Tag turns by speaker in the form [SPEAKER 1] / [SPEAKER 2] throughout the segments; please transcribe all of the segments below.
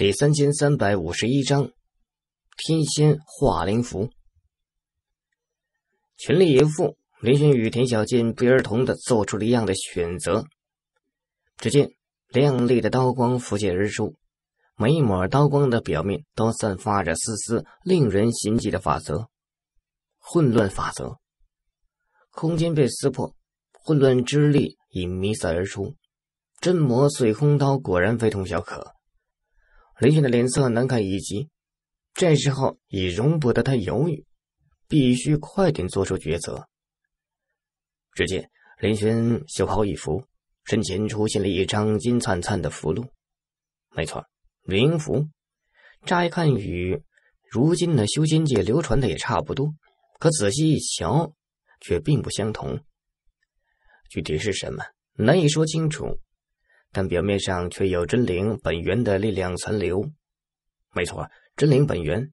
[SPEAKER 1] 第三千三百五十一章天仙化灵符。全力以赴，林轩与田小贱不约而同的做出了一样的选择。只见亮丽的刀光浮现而出，每一抹刀光的表面都散发着丝丝令人心悸的法则，混乱法则。空间被撕破，混乱之力已弥散而出。真魔碎空刀果然非同小可。林轩的脸色难看一极，这时候已容不得他犹豫，必须快点做出抉择。只见林轩袖袍一拂，身前出现了一张金灿灿的符箓。没错，灵符。乍一看与如今的修仙界流传的也差不多，可仔细一瞧，却并不相同。具体是什么，难以说清楚。但表面上却有真灵本源的力量存留。没错，真灵本源。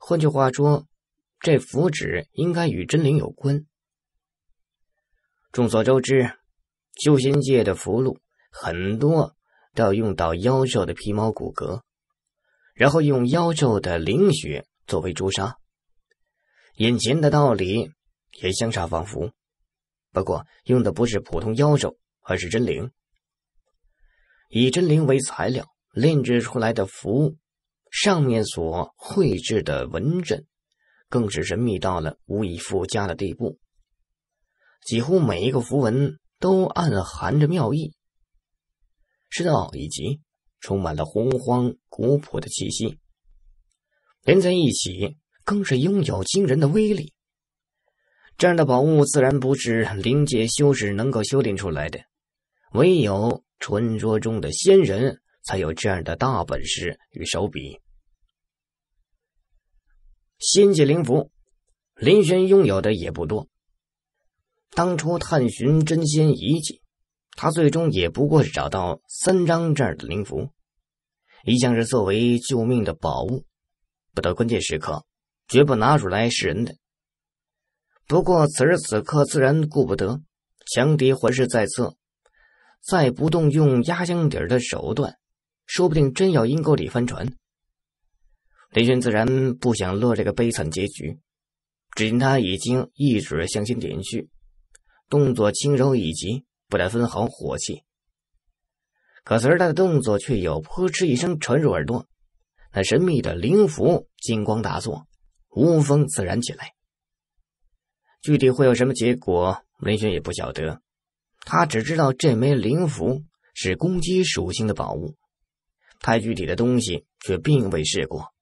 [SPEAKER 1] 换句话说，这符纸应该与真灵有关。众所周知，修仙界的符箓很多都要用到妖兽的皮毛骨骼，然后用妖兽的灵血作为朱砂。眼前的道理也相差仿佛，不过用的不是普通妖兽，而是真灵。以真灵为材料炼制出来的符，上面所绘制的纹阵，更是神秘到了无以复加的地步。几乎每一个符文都暗含着妙意，深道以及充满了洪荒古朴的气息，连在一起更是拥有惊人的威力。这样的宝物自然不是灵界修士能够修炼出来的，唯有。传说中的仙人才有这样的大本事与手笔。仙界灵符，林轩拥有的也不多。当初探寻真仙遗迹，他最终也不过是找到三张这儿的灵符，一向是作为救命的宝物，不到关键时刻绝不拿出来示人的。不过此时此刻，自然顾不得，强敌环视在侧。再不动用压箱底儿的手段，说不定真要阴沟里翻船。林轩自然不想落这个悲惨结局。只见他已经一指向前点去，动作轻柔以及不带分毫火气。可此时他的动作却有“扑哧”一声传入耳朵，那神秘的灵符金光大作，无风自燃起来。具体会有什么结果，林轩也不晓得。他只知道这枚灵符是攻击属性的宝物，太具体的东西却并未试过。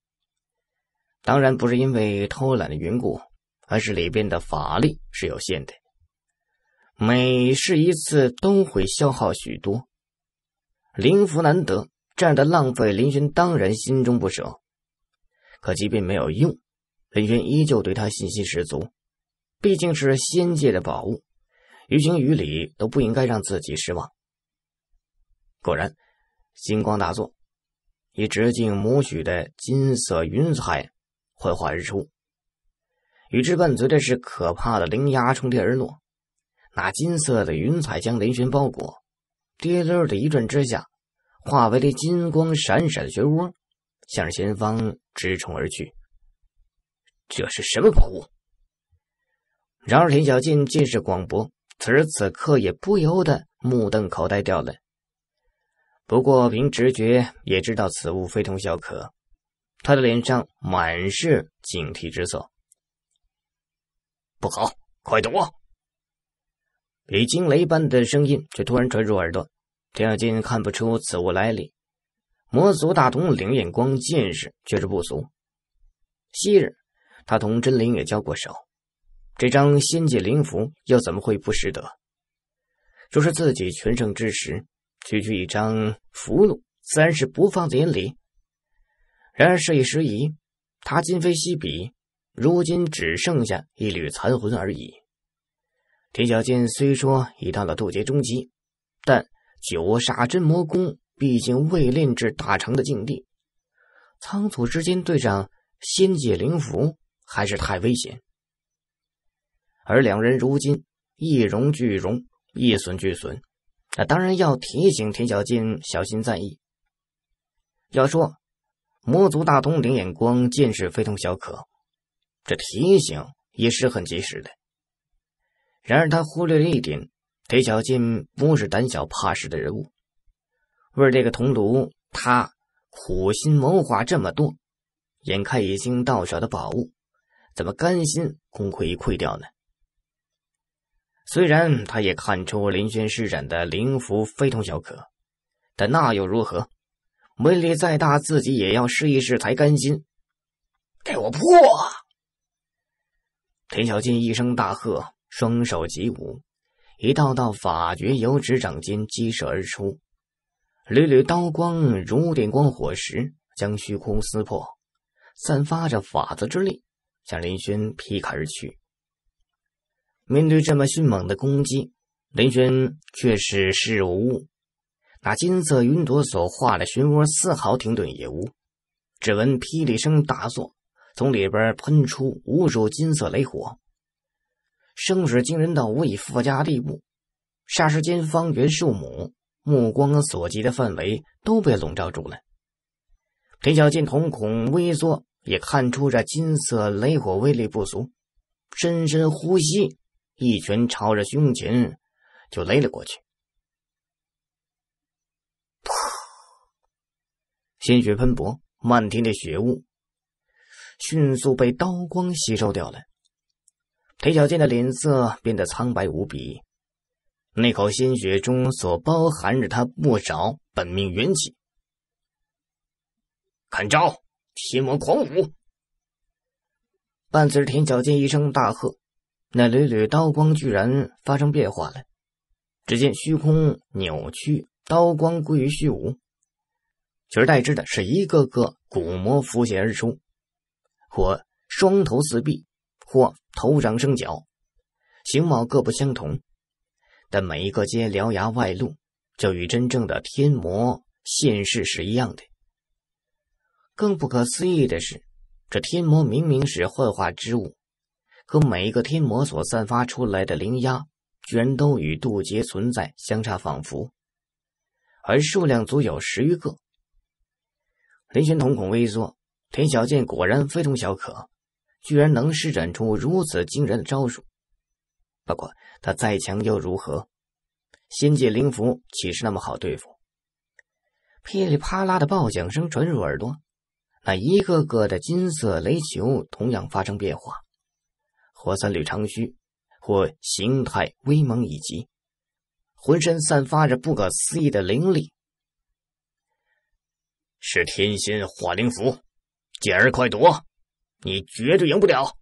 [SPEAKER 1] 当然不是因为偷懒的缘故，而是里边的法力是有限的，每试一次都会消耗许多。灵符难得，这样的浪费，林轩当然心中不舍。可即便没有用，林轩依旧对他信心十足，毕竟是仙界的宝物。于情于理都不应该让自己失望。果然，金光大作，以直径母许的金色云彩幻化而出，与之伴随的是可怕的灵压冲天而落。那金色的云彩将雷旋包裹，滴溜的一转之下，化为了金光闪闪的漩涡，向着前方直冲而去。这是什么宝物？然而，林小静见识广博。此时此刻，也不由得目瞪口呆掉了。不过凭直觉也知道此物非同小可，他的脸上满是警惕之色。不好，快躲！李惊雷般的声音，却突然传入耳朵。田小金看不出此物来历，魔族大统领眼光见识却是不俗。昔日他同真灵也交过手。这张仙界灵符又怎么会不识得？若是自己全胜之时，区区一张符箓自然是不放在眼里。然而事已时移，他今非昔比，如今只剩下一缕残魂而已。田小剑虽说已到了渡劫中期，但九杀真魔功毕竟未练至大成的境地，仓促之间对上仙界灵符还是太危险。而两人如今一荣俱荣，一损俱损，那当然要提醒田小金小心在意。要说魔族大统领眼光见识非同小可，这提醒也是很及时的。然而他忽略了一点，田小进不是胆小怕事的人物，为这个铜炉，他苦心谋划这么多，眼看已经到手的宝物，怎么甘心功亏一篑掉呢？虽然他也看出林轩施展的灵符非同小可，但那又如何？威力再大，自己也要试一试才甘心。给我破！田小金一声大喝，双手急舞，一道道法诀由指掌间激射而出，缕缕刀光如电光火石，将虚空撕破，散发着法则之力，向林轩劈砍而去。面对这么迅猛的攻击，林轩却是视无。物。那金色云朵所化的漩涡丝毫停顿也无，只闻霹雳声大作，从里边喷出无数金色雷火，声势惊人到无以复加地步。霎时间，方圆数亩，目光所及的范围都被笼罩住了。田小贱瞳孔微缩，也看出这金色雷火威力不俗，深深呼吸。一拳朝着胸前就勒了过去，噗！鲜血喷薄，漫天的血雾迅速被刀光吸收掉了。田小健的脸色变得苍白无比，那口鲜血中所包含着他不少本命元气。看招！天魔狂舞。伴随着田小健一声大喝。那缕缕刀光居然发生变化了，只见虚空扭曲，刀光归于虚无，取而代之的是一个个古魔浮现而出，或双头四臂，或头长生角，形貌各不相同，但每一个皆獠牙外露，就与真正的天魔现世是一样的。更不可思议的是，这天魔明明是幻化之物。和每一个天魔所散发出来的灵压，居然都与渡劫存在相差仿佛，而数量足有十余个。林玄瞳孔微缩，田小贱果然非同小可，居然能施展出如此惊人的招数。不过他再强又如何？仙界灵符岂是那么好对付？噼里啪啦的爆响声传入耳朵，那一个个的金色雷球同样发生变化。或三缕长须，或形态威猛，以及浑身散发着不可思议的灵力，是天仙化灵符。简儿快躲！你绝对赢不了！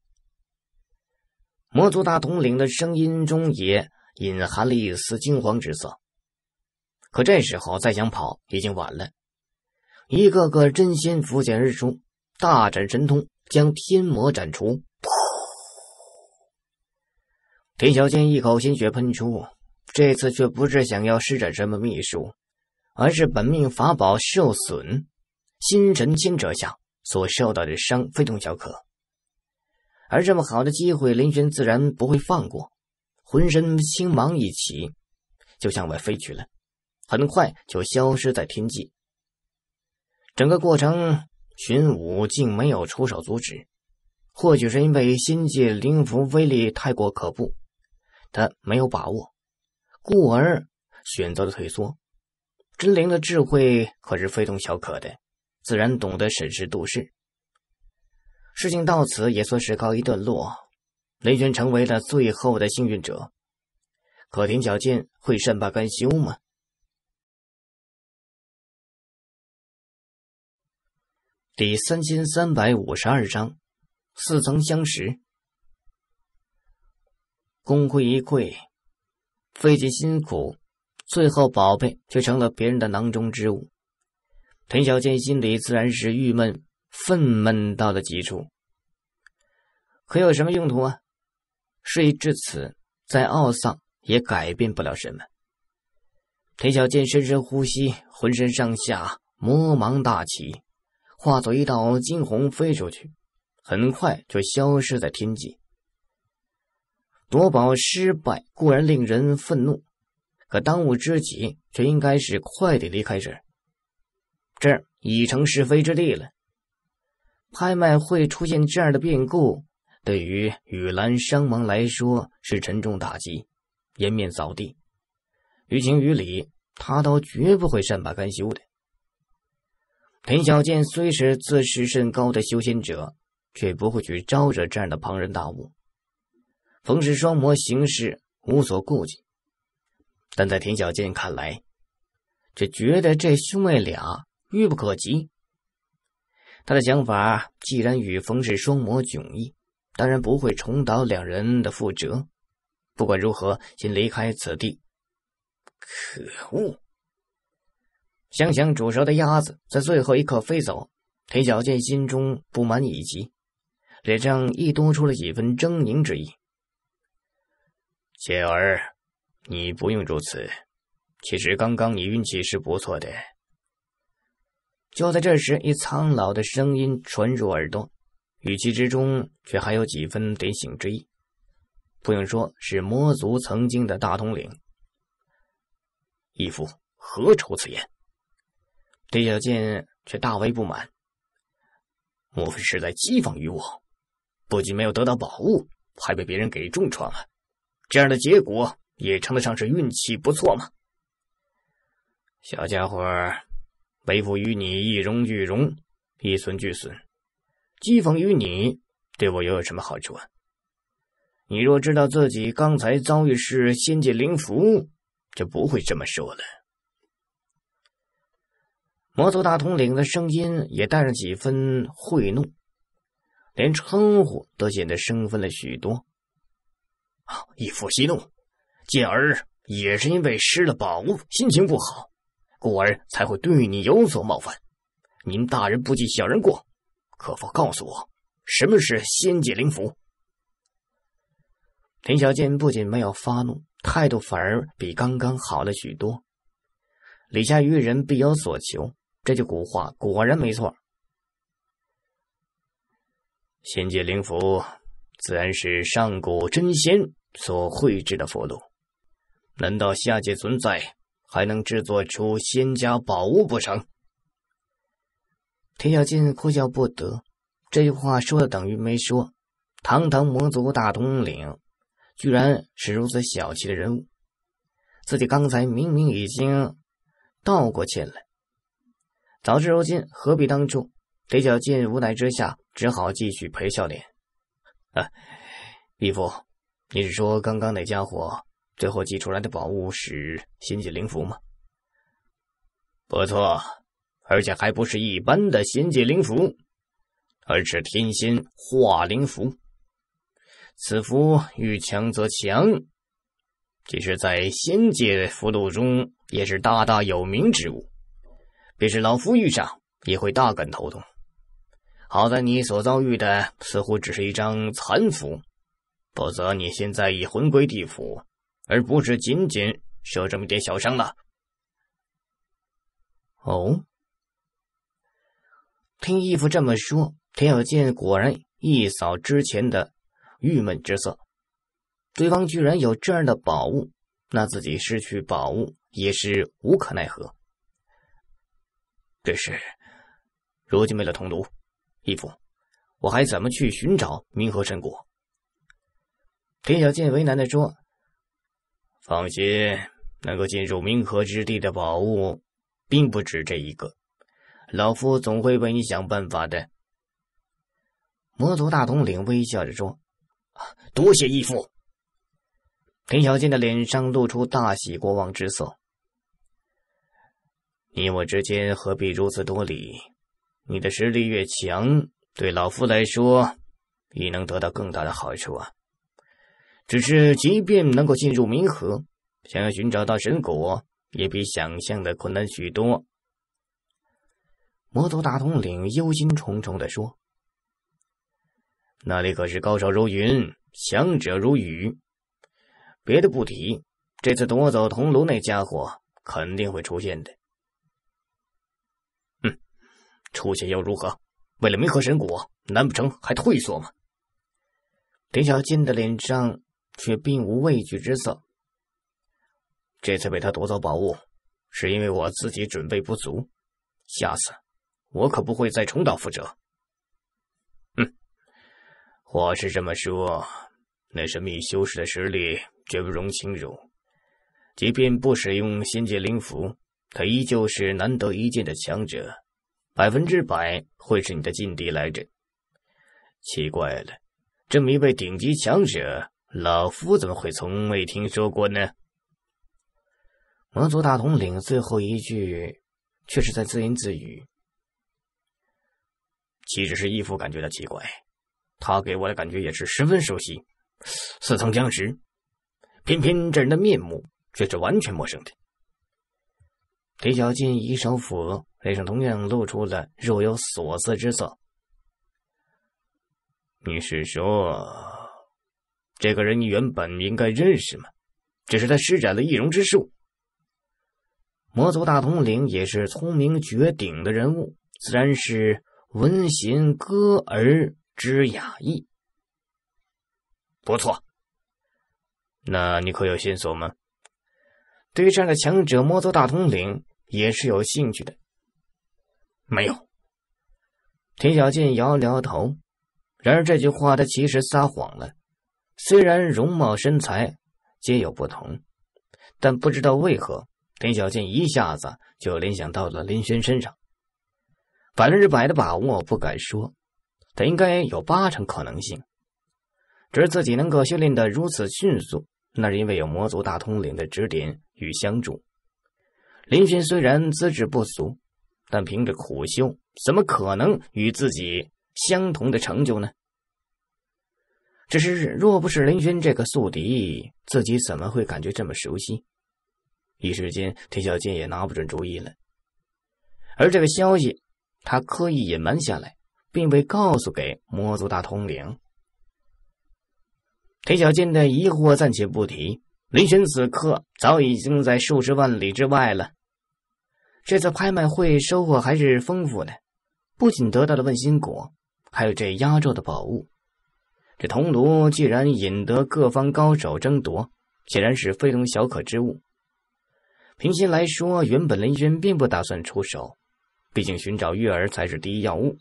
[SPEAKER 1] 魔族大统领的声音中也隐含了一丝惊慌之色。可这时候再想跑，已经晚了。一个个真仙浮现而出，大展神通，将天魔斩除。田小贱一口鲜血喷出，这次却不是想要施展什么秘术，而是本命法宝受损，心神牵扯下所受到的伤非同小可。而这么好的机会，林轩自然不会放过，浑身青芒一起，就向外飞去了，很快就消失在天际。整个过程，荀武竟没有出手阻止，或许是因为仙界灵符威力太过可怖。他没有把握，故而选择了退缩。真灵的智慧可是非同小可的，自然懂得审时度势。事情到此也算是告一段落，雷玄成为了最后的幸运者。可
[SPEAKER 2] 田小剑会善罢甘休吗？第三千三百五十二章：似
[SPEAKER 1] 曾相识。功亏一篑，费尽辛苦，最后宝贝却成了别人的囊中之物。陈小健心里自然是郁闷、愤懑到了极处。可有什么用途啊？事已至此，再懊丧也改变不了什么。陈小建深深呼吸，浑身上下魔芒大起，化作一道金虹飞出去，很快就消失在天际。夺宝失败固然令人愤怒，可当务之急却应该是快点离开这儿。这儿已成是非之地了。拍卖会出现这样的变故，对于雨兰商盟来说是沉重打击，颜面扫地。于情于理，他都绝不会善罢甘休的。田小建虽是自视甚高的修仙者，却不会去招惹这样的庞然大物。冯氏双魔行事无所顾忌，但在田小健看来，却觉得这兄妹俩愚不可及。他的想法既然与冯氏双魔迥异，当然不会重蹈两人的覆辙。不管如何，先离开此地。可恶！想想煮熟的鸭子在最后一刻飞走，田小健心中不满已极，脸上亦多出了几分狰狞之意。雪儿，你不用如此。其实刚刚你运气是不错的。就在这时，一苍老的声音传入耳朵，语气之中却还有几分点醒之意。不用说，是魔族曾经的大统领。义父何出此言？李小健却大为不满。莫非是在讥讽于我？不仅没有得到宝物，还被别人给重创了。这样的结果也称得上是运气不错嘛，小家伙，为父与你一荣俱荣，一损俱损，讥讽于你，对我又有什么好处啊？你若知道自己刚才遭遇是仙界灵符，就不会这么说了。魔族大统领的声音也带着几分晦怒，连称呼都显得生分了许多。义父息怒，健儿也是因为失了宝物，心情不好，故而才会对你有所冒犯。您大人不计小人过，可否告诉我，什么是仙界灵符？林小健不仅没有发怒，态度反而比刚刚好了许多。礼下于人，必有所求，这句古话果然没错。仙界灵符。自然是上古真仙所绘制的佛图，难道下界存在还能制作出仙家宝物不成？田小静哭笑不得，这句话说的等于没说。堂堂魔族大统领，居然是如此小气的人物，自己刚才明明已经道过歉了，早知如今何必当初？田小静无奈之下，只好继续陪笑脸。义 父，你是说刚刚那家伙最后寄出来的宝物是仙界灵符吗？不错，而且还不是一般的仙界灵符，而是天仙化灵符。此符遇强则强，即使在仙界符箓中也是大大有名之物，便是老夫遇上也会大感头痛。好在你所遭遇的似乎只是一张残符，否则你现在已魂归地府，而不是仅仅受这么点小伤了。哦，听义父这么说，田有健果然一扫之前的郁闷之色。对方居然有这样的宝物，那自己失去宝物也是无可奈何。只是，如今为了同炉。义父，我还怎么去寻找冥河神谷？田小贱为难的说：“放心，能够进入冥河之地的宝物，并不止这一个，老夫总会为你想办法的。”魔族大统领微笑着说：“多谢义父。”田小贱的脸上露出大喜过望之色：“你我之间何必如此多礼？”你的实力越强，对老夫来说，亦能得到更大的好处啊！只是，即便能够进入冥河，想要寻找到神果，也比想象的困难许多。魔族大统领忧心忡忡地说：“那里可是高手如云，强者如雨。别的不提，这次夺走铜炉那家伙，肯定会出现的。”出现又如何？为了冥河神谷，难不成还退缩吗？林小金的脸上却并无畏惧之色。这次被他夺走宝物，是因为我自己准备不足。下次，我可不会再重蹈覆辙。哼，话是这么说，那神秘修士的实力绝不容轻辱。即便不使用仙界灵符，他依旧是难得一见的强者。百分之百会是你的劲敌来着。奇怪了，这么一位顶级强者，老夫怎么会从未听说过呢？魔族大统领最后一句，却是在自言自语。岂止是义父感觉到奇怪，他给我的感觉也是十分熟悉，似曾相识，偏偏这人的面目却是完全陌生的。李小金一手抚额，脸上同样露出了若有所思之色。你是说，这个人你原本应该认识吗？只是他施展了易容之术。魔族大统领也是聪明绝顶的人物，自然是闻弦歌而知雅意。不错，那你可有线索吗？对这样的强者，魔族大统领也是有兴趣的。没有，田小健摇摇头。然而这句话，他其实撒谎了。虽然容貌、身材皆有不同，但不知道为何，田小健一下子就联想到了林轩身上。百分之百的把握不敢说，但应该有八成可能性。只是自己能够修炼的如此迅速，那是因为有魔族大统领的指点。与相助，林轩虽然资质不俗，但凭着苦修，怎么可能与自己相同的成就呢？只是若不是林轩这个宿敌，自己怎么会感觉这么熟悉？一时间，田小贱也拿不准主意了。而这个消息，他刻意隐瞒下来，并未告诉给魔族大统领。田小贱的疑惑暂且不提。林轩此刻早已经在数十万里之外了。这次拍卖会收获还是丰富的，不仅得到了问心果，还有这压轴的宝物。这铜炉既然引得各方高手争夺，显然是非同小可之物。平心来说，原本林轩并不打算出手，毕竟寻找玉儿才是第一要务。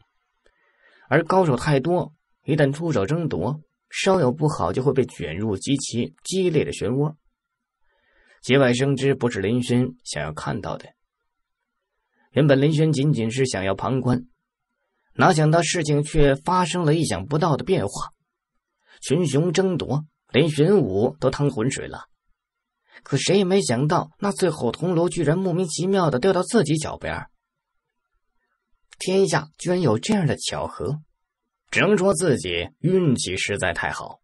[SPEAKER 1] 而高手太多，一旦出手争夺。稍有不好，就会被卷入极其激烈的漩涡。节外生枝不是林轩想要看到的。原本林轩仅仅是想要旁观，哪想到事情却发生了意想不到的变化。群雄争夺，连玄武都趟浑水了。可谁也没想到，那最后铜锣居然莫名其妙的掉到自己脚边。天下居然有这样的巧合。只能说自己运气实在太好。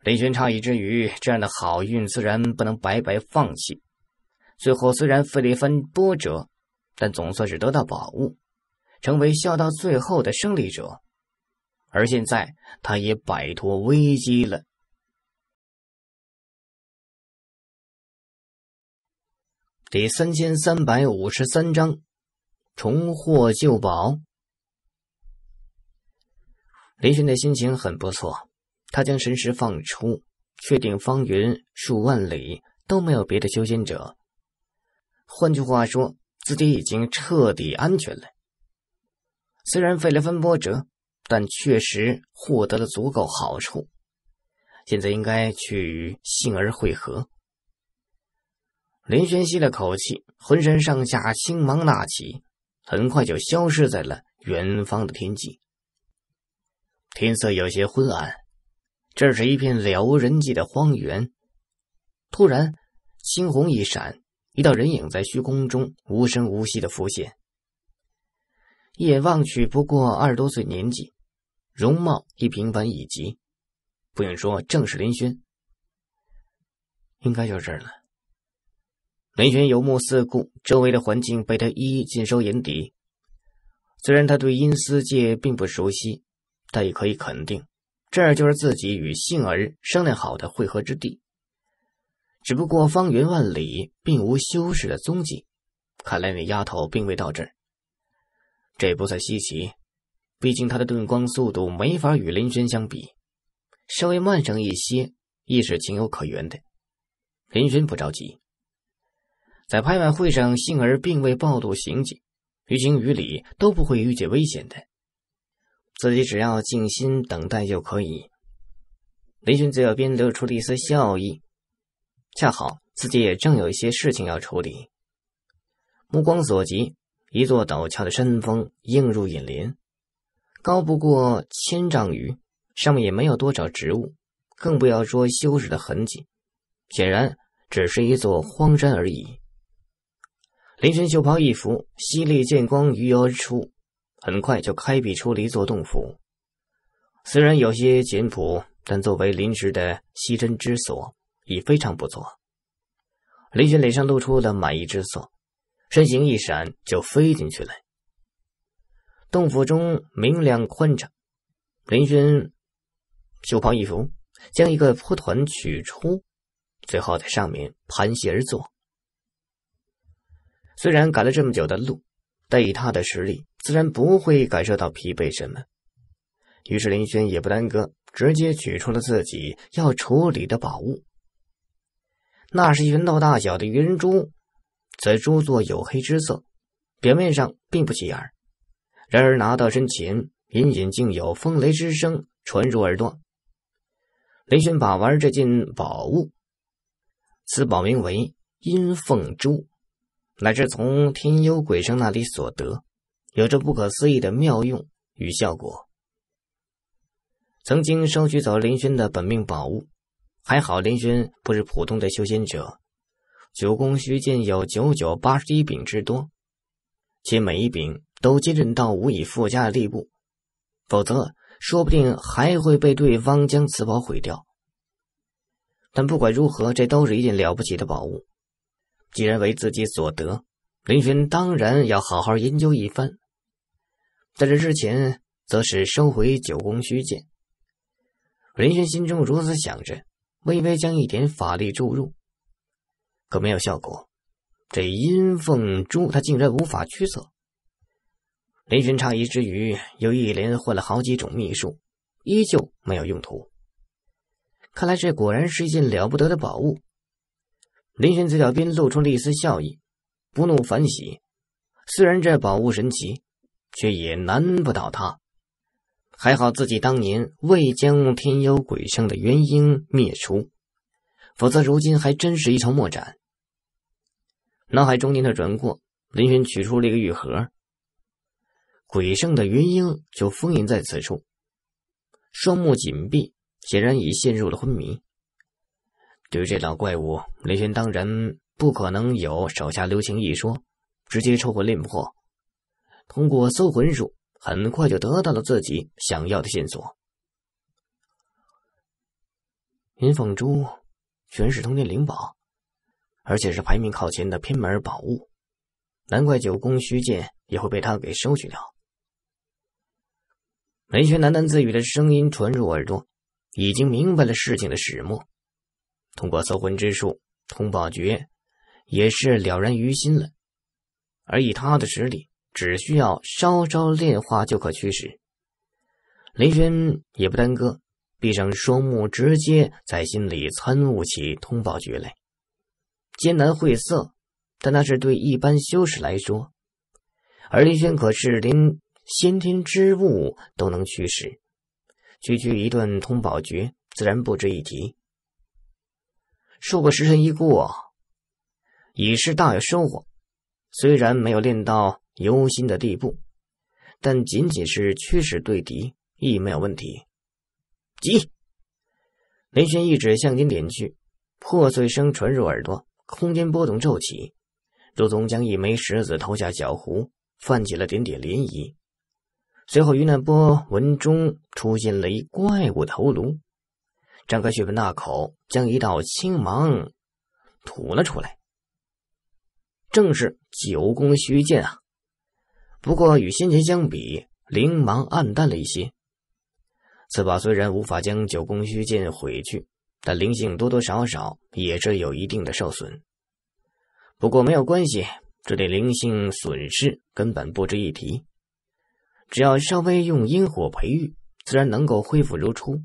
[SPEAKER 1] 李轩诧异之余，这样的好运自然不能白白放弃。最后虽然费了一番波折，但总算是得到
[SPEAKER 2] 宝物，成为笑到最后的胜利者。而现在，他也摆脱危机了。第三千三百五十三章：
[SPEAKER 1] 重获旧宝。林轩的心情很不错，他将神识放出，确定方圆数万里都没有别的修仙者。换句话说，自己已经彻底安全了。虽然费了番波折，但确实获得了足够好处。现在应该去与杏儿会合。林轩吸了口气，浑身上下星芒大起，很快就消失在了远方的天际。天色有些昏暗，这是一片了无人迹的荒原。突然，猩红一闪，一道人影在虚空中无声无息的浮现。一眼望去，不过二十多岁年纪，容貌亦平凡以及，不用说，正是林轩。应该就是这儿了。林轩游目四顾，周围的环境被他一一尽收眼底。虽然他对阴司界并不熟悉。但也可以肯定，这儿就是自己与杏儿商量好的汇合之地。只不过方圆万里并无修士的踪迹，看来那丫头并未到这儿。这不算稀奇，毕竟她的遁光速度没法与林轩相比，稍微慢上一些，亦是情有可原的。林轩不着急，在拍卖会上，杏儿并未暴露行迹，于情于理都不会遇见危险的。自己只要静心等待就可以。林寻嘴角边露出了一丝笑意，恰好自己也正有一些事情要处理。目光所及，一座陡峭的山峰映入眼帘，高不过千丈余，上面也没有多少植物，更不要说修饰的痕迹，显然只是一座荒山而已。林神袖袍一拂，犀利剑光鱼腰而出。很快就开辟出了一座洞府，虽然有些简朴，但作为临时的栖身之所，已非常不错。林轩脸上露出了满意之色，身形一闪就飞进去了。洞府中明亮宽敞，林轩袖袍一拂，将一个蒲团取出，最后在上面盘膝而坐。虽然赶了这么久的路。但以他的实力，自然不会感受到疲惫。什么？于是林轩也不耽搁，直接取出了自己要处理的宝物。那是一拳头大小的云珠，此珠作黝黑之色，表面上并不起眼。然而拿到身前，隐隐竟有风雷之声传入耳朵。林轩把玩这件宝物，此宝名为阴凤珠。乃是从天幽鬼圣那里所得，有着不可思议的妙用与效果。曾经收取走林轩的本命宝物，还好林轩不是普通的修仙者，九宫虚剑有九九八十一柄之多，且每一柄都坚韧到无以复加的地步，否则说不定还会被对方将此宝毁掉。但不管如何，这都是一件了不起的宝物。既然为自己所得，林轩当然要好好研究一番。在这之前，则是收回九宫虚剑。林轩心中如此想着，微微将一点法力注入，可没有效果。这阴凤珠，他竟然无法驱策。林轩诧异之余，又一连换了好几种秘术，依旧没有用途。看来这果然是一件了不得的宝物。林轩嘴角边露出了一丝笑意，不怒反喜。虽然这宝物神奇，却也难不倒他。还好自己当年未将天妖鬼圣的元婴灭除，否则如今还真是一筹莫展。脑海中念头转过，林轩取出了一个玉盒，鬼圣的元婴就封印在此处。双目紧闭，显然已陷入了昏迷。对于这老怪物，雷轩当然不可能有手下留情一说，直接抽魂令魄，通过搜魂术，很快就得到了自己想要的线索。云凤珠，全是通天灵宝，而且是排名靠前的偏门宝物，难怪九宫虚剑也会被他给收取掉。雷轩喃喃自语的声音传入耳朵，已经明白了事情的始末。通过搜魂之术，通宝诀也是了然于心了。而以他的实力，只需要稍稍炼化就可驱使。林轩也不耽搁，闭上双目，直接在心里参悟起通宝诀来。艰难晦涩，但那是对一般修士来说。而林轩可是连先天之物都能驱使，区区一段通宝诀自然不值一提。数个时辰一过，已是大有收获。虽然没有练到忧心的地步，但仅仅是驱使对敌，亦没有问题。急！雷轩一指向前点去，破碎声传入耳朵，空间波动骤起，如同将一枚石子投下小湖，泛起了点点涟漪。随后，于那波纹中出现了一怪物头颅。张开血盆大口，将一道青芒吐了出来，正是九宫虚剑啊！不过与先前相比，灵芒暗淡了一些。此宝虽然无法将九宫虚剑毁去，但灵性多多少少也是有一定的受损。不过没有关系，这点灵性损失根本不值一提，只要稍微用阴火培育，自然能够恢复如初。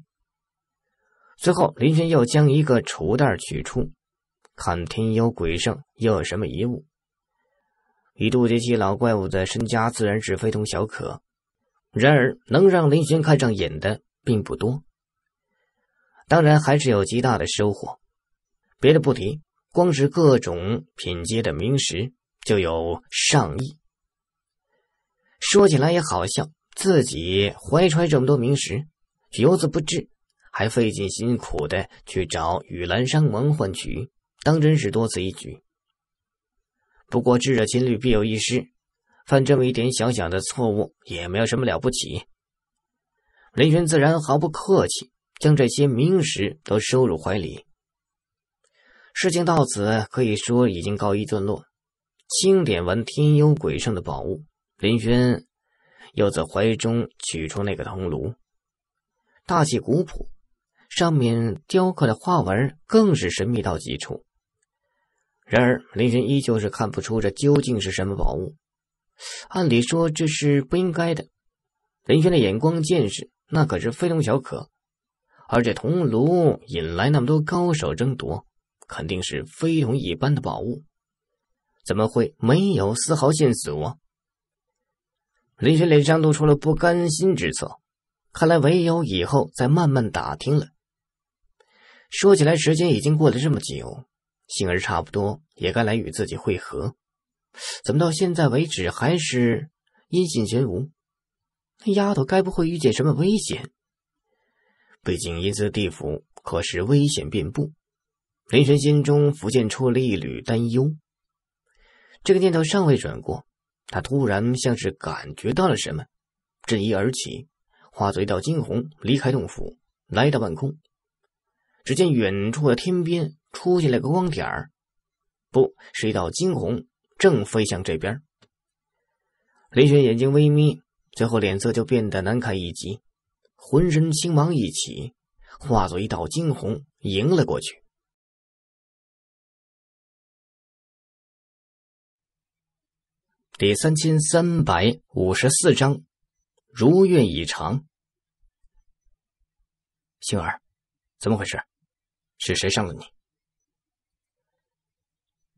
[SPEAKER 1] 之后，林轩又将一个储物袋取出，看天妖鬼圣又有什么遗物。以渡劫期老怪物的身家，自然是非同小可。然而，能让林轩看上眼的并不多。当然，还是有极大的收获。别的不提，光是各种品阶的名石就有上亿。说起来也好笑，自己怀揣这么多名石，却犹自不知还费尽辛苦的去找雨兰山王换取，当真是多此一举。不过智者千虑必有一失，犯这么一点小小的错误也没有什么了不起。林轩自然毫不客气，将这些名石都收入怀里。事情到此可以说已经告一段落。清点完天幽鬼圣的宝物，林轩又在怀中取出那个铜炉，大气古朴。上面雕刻的花纹更是神秘到极处。然而林轩依旧是看不出这究竟是什么宝物。按理说这是不应该的。林轩的眼光见识那可是非同小可，而这铜炉引来那么多高手争夺，肯定是非同一般的宝物，怎么会没有丝毫线索？林轩脸上露出了不甘心之色，看来唯有以后再慢慢打听了。说起来，时间已经过了这么久，幸而差不多也该来与自己会合，怎么到现在为止还是音信全无？那丫头该不会遇见什么危险？毕竟阴司地府可是危险遍布。林玄心中浮现出了一缕担忧。这个念头尚未转过，他突然像是感觉到了什么，振衣而起，化作一道惊鸿离开洞府，来到半空。只见远处的天边出现了个光点，不，是一道惊鸿，正飞向这边。林雪眼睛微眯，最后脸色就变得难看一极，浑身青芒一起，
[SPEAKER 2] 化作一道惊鸿迎了过去。第三千三百五十四章，如愿以偿。
[SPEAKER 1] 星儿，怎么回事？是谁伤了你？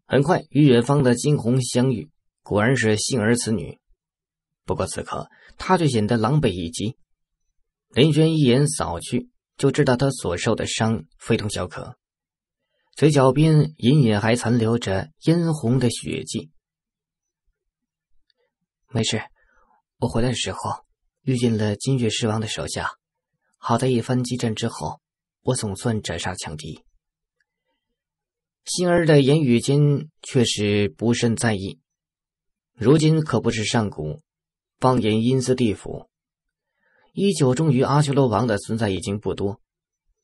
[SPEAKER 1] 很快与远方的金红相遇，果然是幸儿此女。不过此刻她却显得狼狈一极。林轩一眼扫去，就知道她所受的伤非同小可，嘴角边隐隐还残留着殷红的血迹。没事，我回来的时候遇见了金血狮王的手下，好在一番激战之后。我总算斩杀强敌，星儿的言语间却是不甚在意。如今可不是上古，放眼阴司地府，依旧忠于阿修罗王的存在已经不多，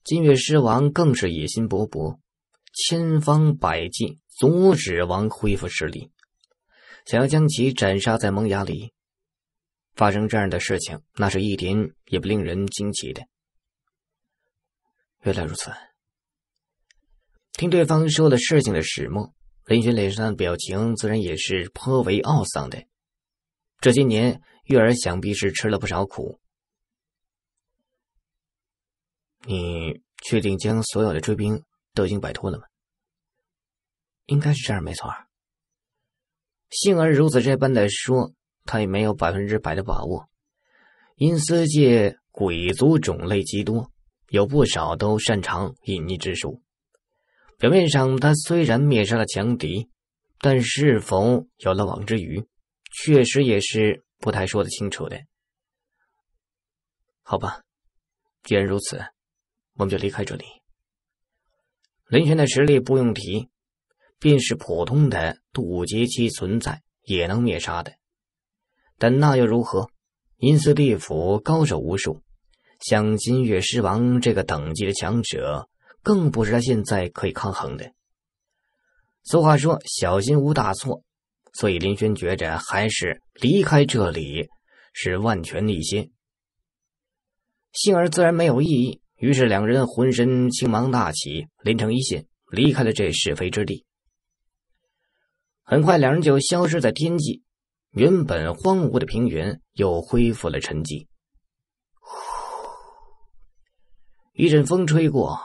[SPEAKER 1] 金月狮王更是野心勃勃，千方百计阻止王恢复实力，想要将其斩杀在萌芽里。发生这样的事情，那是一点也不令人惊奇的。原来如此，听对方说了事情的始末，林轩脸上的表情自然也是颇为懊丧的。这些年，月儿想必是吃了不少苦。你确定将所有的追兵都已经摆脱了吗？应该是这样，没错。幸而如此，这般的说，他也没有百分之百的把握。阴司界鬼族种类极多。有不少都擅长隐匿之术。表面上，他虽然灭杀了强敌，但是否有了网之鱼，确实也是不太说得清楚的。好吧，既然如此，我们就离开这里。林轩的实力不用提，便是普通的渡劫期存在也能灭杀的。但那又如何？阴司地府高手无数。像金月狮王这个等级的强者，更不是他现在可以抗衡的。俗话说“小心无大错”，所以林轩觉着还是离开这里是万全一些。幸而自然没有异议，于是两人浑身青芒大起，连成一线，离开了这是非之地。很快，两人就消失在天际，原本荒芜的平原又恢复了沉寂。一阵风吹过，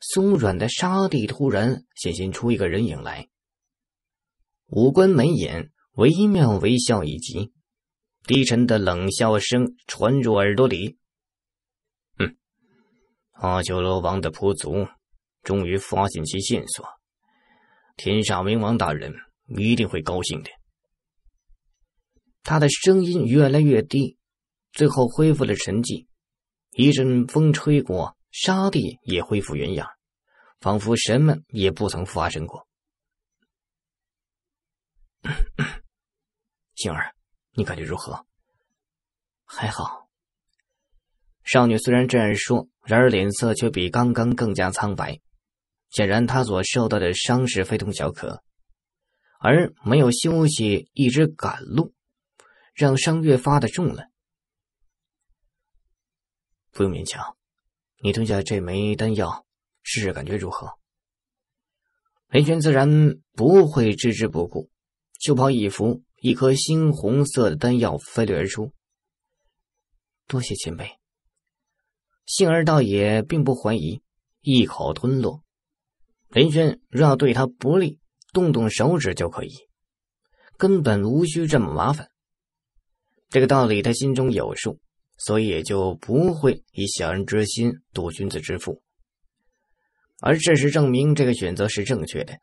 [SPEAKER 1] 松软的沙地突然显现出一个人影来。五官眉眼惟妙惟肖，以及低沉的冷笑声传入耳朵里。“哼，阿修罗王的仆从终于发现其线索，天煞冥王大人一定会高兴的。”他的声音越来越低，最后恢复了沉寂。一阵风吹过，沙地也恢复原样，仿佛什么也不曾发生过。星 儿，你感觉如何？还好。少女虽然这样说，然而脸色却比刚刚更加苍白，显然她所受到的伤势非同小可，而没有休息，一直赶路，让伤越发的重了。不用勉强，你吞下这枚丹药，试试感觉如何？雷玄自然不会置之不顾，袖袍一拂，一颗猩红色的丹药飞掠而出。多谢前辈。幸而倒也并不怀疑，一口吞落。雷玄若要对他不利，动动手指就可以，根本无需这么麻烦。这个道理他心中有数。所以也就不会以小人之心度君子之腹，而事实证明这个选择是正确的。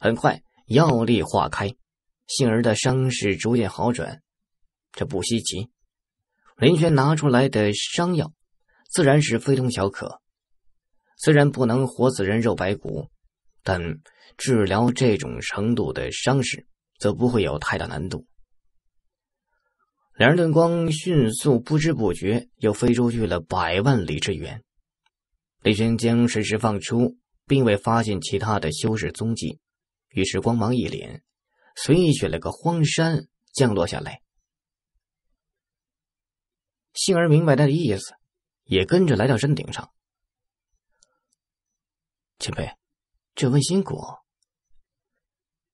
[SPEAKER 1] 很快药力化开，杏儿的伤势逐渐好转，这不稀奇。林轩拿出来的伤药，自然是非同小可。虽然不能活死人肉白骨，但治疗这种程度的伤势，则不会有太大难度。两人的光迅速，不知不觉又飞出去了百万里之远。林轩将神识放出，并未发现其他的修士踪迹，于是光芒一脸，随意选了个荒山降落下来。幸儿明白他的意思，也跟着来到山顶上。前辈，这问心果。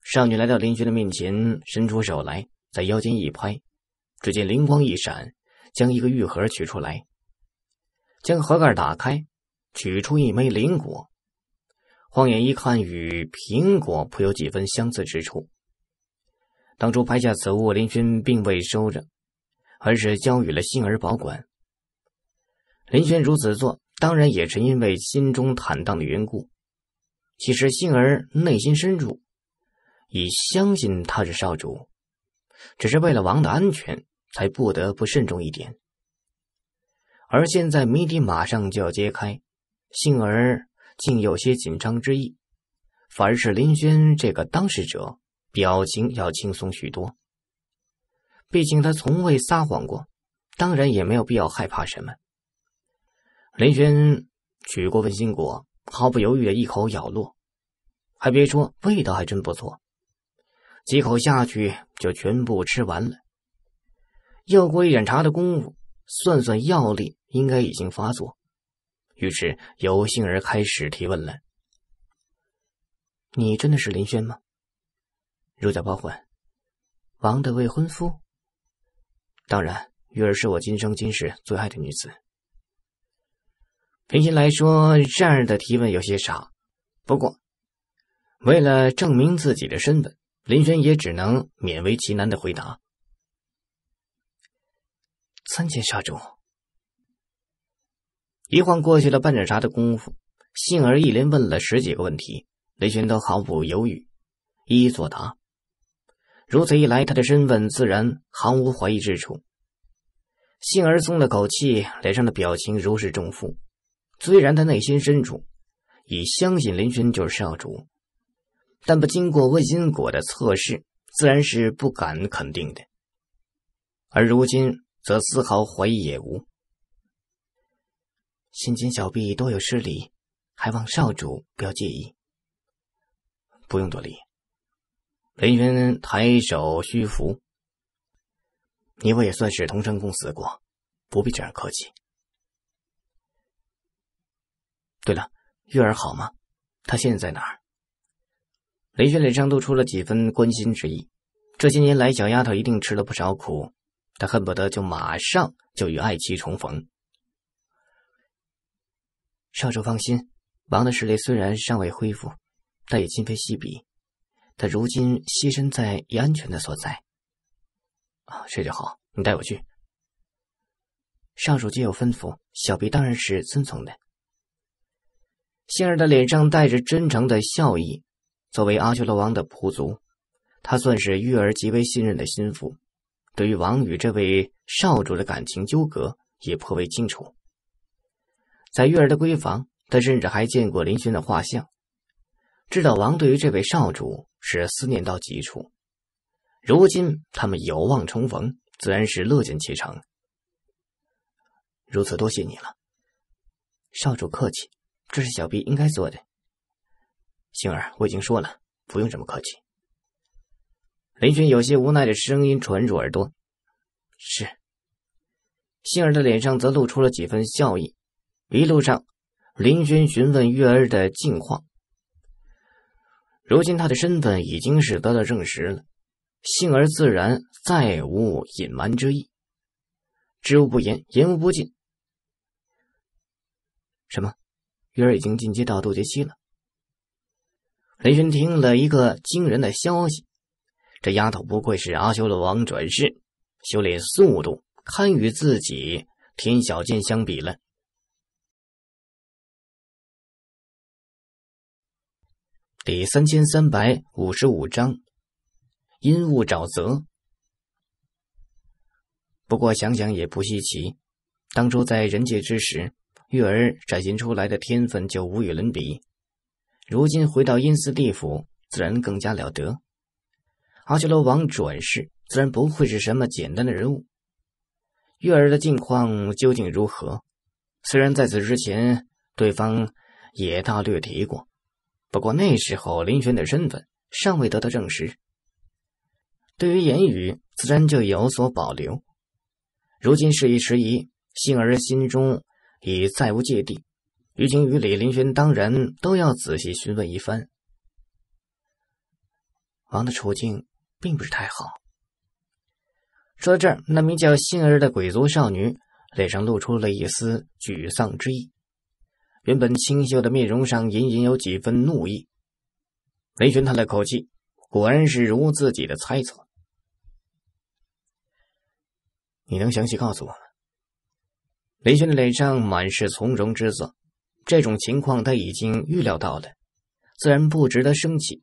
[SPEAKER 1] 少女来到林轩的面前，伸出手来，在腰间一拍。只见灵光一闪，将一个玉盒取出来，将盒盖打开，取出一枚灵果。晃眼一看，与苹果颇有几分相似之处。当初拍下此物，林轩并未收着，而是交予了杏儿保管。林轩如此做，当然也是因为心中坦荡的缘故。其实杏儿内心深处，已相信他是少主，只是为了王的安全。才不得不慎重一点，而现在谜底马上就要揭开，幸而竟有些紧张之意，反而是林轩这个当事者表情要轻松许多。毕竟他从未撒谎过，当然也没有必要害怕什么。林轩取过文心果，毫不犹豫的一口咬落，还别说味道还真不错，几口下去就全部吃完了。要过一盏茶的功夫，算算药力应该已经发作，于是由杏儿开始提问了：“你真的是林轩吗？”“如假包换，王的未婚夫。”“当然，玉儿是我今生今世最爱的女子。”平心来说，这样的提问有些傻，不过为了证明自己的身份，林轩也只能勉为其难的回答。三千少主，一晃过去了半盏茶的功夫。幸而一连问了十几个问题，雷玄都毫不犹豫一一作答。如此一来，他的身份自然毫无怀疑之处。杏儿松了口气，脸上的表情如释重负。虽然他内心深处已相信林轩就是少主，但不经过金果的测试，自然是不敢肯定的。而如今。则丝毫怀疑也无。新晋小毕多有失礼，还望少主不要介意。不用多礼。林轩抬手虚扶。你我也算是同生共死过，不必这样客气。对了，月儿好吗？她现在在哪儿？林轩脸上露出了几分关心之意。这些年来，小丫头一定吃了不少苦。他恨不得就马上就与爱妻重逢。少主放心，王的实力虽然尚未恢复，但也今非昔比。他如今栖身在已安全的所在。啊，这就好，你带我去。上主既有吩咐，小婢当然是遵从的。仙儿的脸上带着真诚的笑意。作为阿修罗王的仆族，他算是玉儿极为信任的心腹。对于王宇这位少主的感情纠葛也颇为清楚，在月儿的闺房，他甚至还见过林轩的画像，知道王对于这位少主是思念到极处。如今他们有望重逢，自然是乐见其成。如此多谢你了，少主客气，这是小婢应该做的。星儿，我已经说了，不用这么客气。林轩有些无奈的声音传入耳朵，是。杏儿的脸上则露出了几分笑意。一路上，林轩询问月儿的近况。如今他的身份已经是得到证实了，杏儿自然再无隐瞒之意，知无不言，言无不尽。什么？月儿已经进阶到渡劫期了？林轩听了一个惊人的消息。这丫头不愧是阿修罗王转世，修
[SPEAKER 2] 炼速度堪与自己天小剑相比了。第三千三百五十五章阴雾沼泽。
[SPEAKER 1] 不过想想也不稀奇，当初在人界之时，月儿展现出来的天分就无与伦比，如今回到阴司地府，自然更加了得。阿修罗王转世，自然不会是什么简单的人物。月儿的近况究竟如何？虽然在此之前，对方也大略提过，不过那时候林轩的身份尚未得到证实，对于言语自然就有所保留。如今事已迟疑，幸而心中已再无芥蒂，于情于理，林轩当然都要仔细询问一番。王的处境。并不是太好。说到这儿，那名叫杏儿的鬼族少女脸上露出了一丝沮丧之意，原本清秀的面容上隐隐有几分怒意。雷玄叹了口气，果然是如自己的猜测。你能详细告诉我吗？雷玄脸上满是从容之色，这种情况他已经预料到了，自然不值得生气。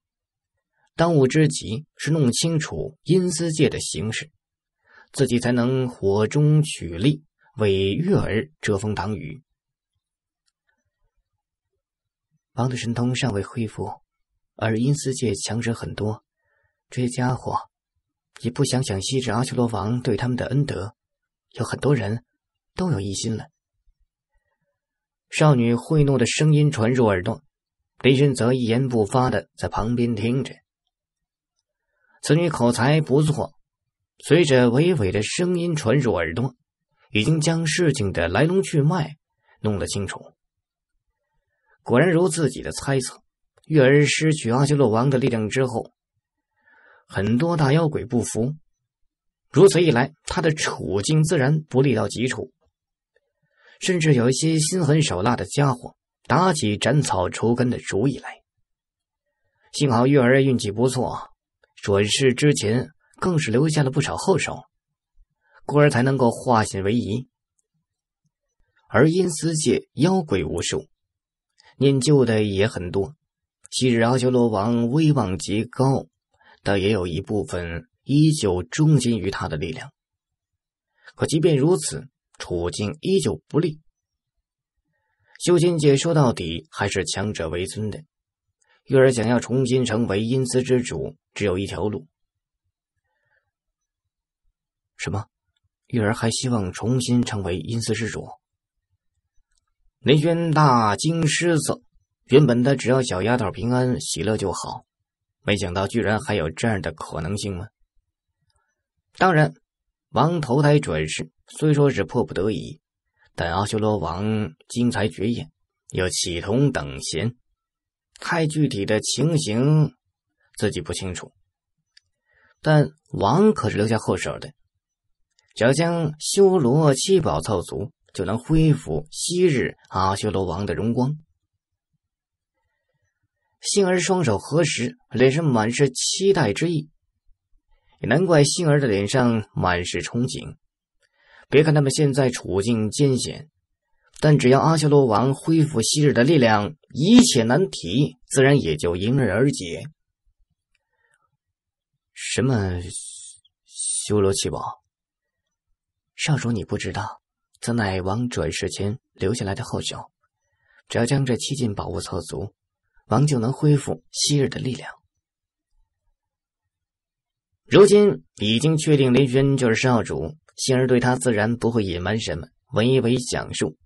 [SPEAKER 1] 当务之急是弄清楚阴司界的形势，自己才能火中取栗，为月儿遮风挡雨。王的神通尚未恢复，而阴司界强者很多，这些家伙也不想想昔日阿修罗王对他们的恩德，有很多人都有疑心了。少女惠怒的声音传入耳朵，雷震则一言不发的在旁边听着。此女口才不错，随着娓娓的声音传入耳朵，已经将事情的来龙去脉弄得清楚。果然如自己的猜测，月儿失去阿修罗王的力量之后，很多大妖鬼不服，如此一来，他的处境自然不利到极处，甚至有一些心狠手辣的家伙打起斩草除根的主意来。幸好月儿运气不错。转世之前，更是留下了不少后手，故而才能够化险为夷。而阴司界妖鬼无数，念旧的也很多。昔日阿修罗王威望极高，倒也有一部分依旧忠心于他的力量。可即便如此，处境依旧不利。修仙界说到底还是强者为尊的。玉儿想要重新成为阴司之主，只有一条路。什么？玉儿还希望重新成为阴司之主？雷轩大惊失色。原本他只要小丫头平安喜乐就好，没想到居然还有这样的可能性吗？当然，王投胎转世虽说是迫不得已，但阿修罗王精彩绝艳，又岂同等闲？太具体的情形，自己不清楚。但王可是留下后手的，只要将修罗七宝凑足，就能恢复昔日阿修罗王的荣光。杏儿双手合十，脸上满是期待之意。也难怪杏儿的脸上满是憧憬，别看他们现在处境艰险。但只要阿修罗王恢复昔日的力量，一切难题自然也就迎刃而解。什么修罗七宝？少主，你不知道，此乃王转世前留下来的后手。只要将这七件宝物凑足，王就能恢复昔日的力量。如今已经确定林轩就是少主，幸而对他自然不会隐瞒什么，娓娓讲述。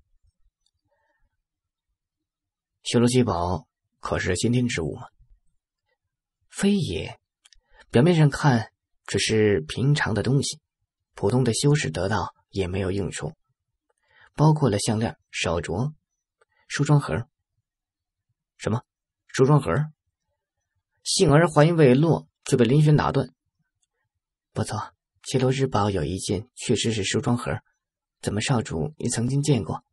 [SPEAKER 1] 修罗七宝可是先天之物吗？非也，表面上看只是平常的东西，普通的修士得到也没有用处，包括了项链、手镯、梳妆盒。什么？梳妆盒？幸而话音未落，就被林轩打断。不错，修罗之宝有一件确实是梳妆盒，怎么，少主你曾经见过？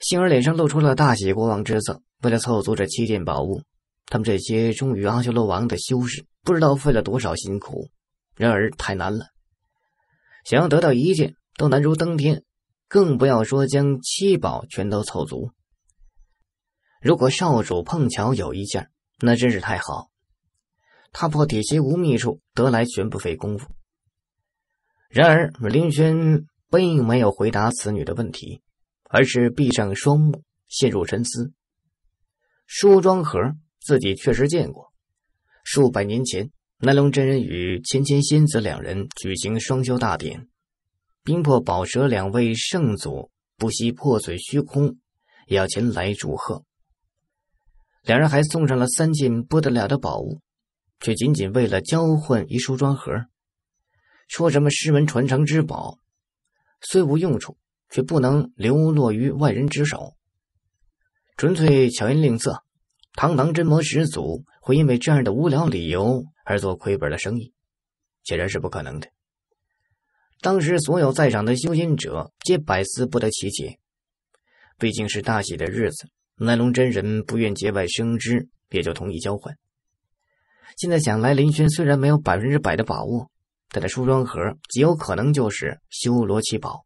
[SPEAKER 1] 星儿脸上露出了大喜过望之色。为了凑足这七件宝物，他们这些忠于阿修罗王的修士不知道费了多少辛苦。然而太难了，想要得到一件都难如登天，更不要说将七宝全都凑足。如果少主碰巧有一件，那真是太好。踏破铁鞋无觅处，得来全不费工夫。然而林轩并没有回答此女的问题。而是闭上双目，陷入沉思。梳妆盒，自己确实见过。数百年前，南龙真人与芊芊仙子两人举行双修大典，冰魄宝蛇两位圣祖不惜破碎虚空，也要前来祝贺。两人还送上了三件不得了的宝物，却仅仅为了交换一梳妆盒，说什么师门传承之宝，虽无用处。却不能流落于外人之手。纯粹巧言令色，堂堂真魔始祖会因为这样的无聊理由而做亏本的生意，显然是不可能的。当时所有在场的修仙者皆百思不得其解。毕竟是大喜的日子，南龙真人不愿节外生枝，也就同意交换。现在想来，林轩虽然没有百分之百的把握，但这梳妆盒极有可能就是修罗七宝。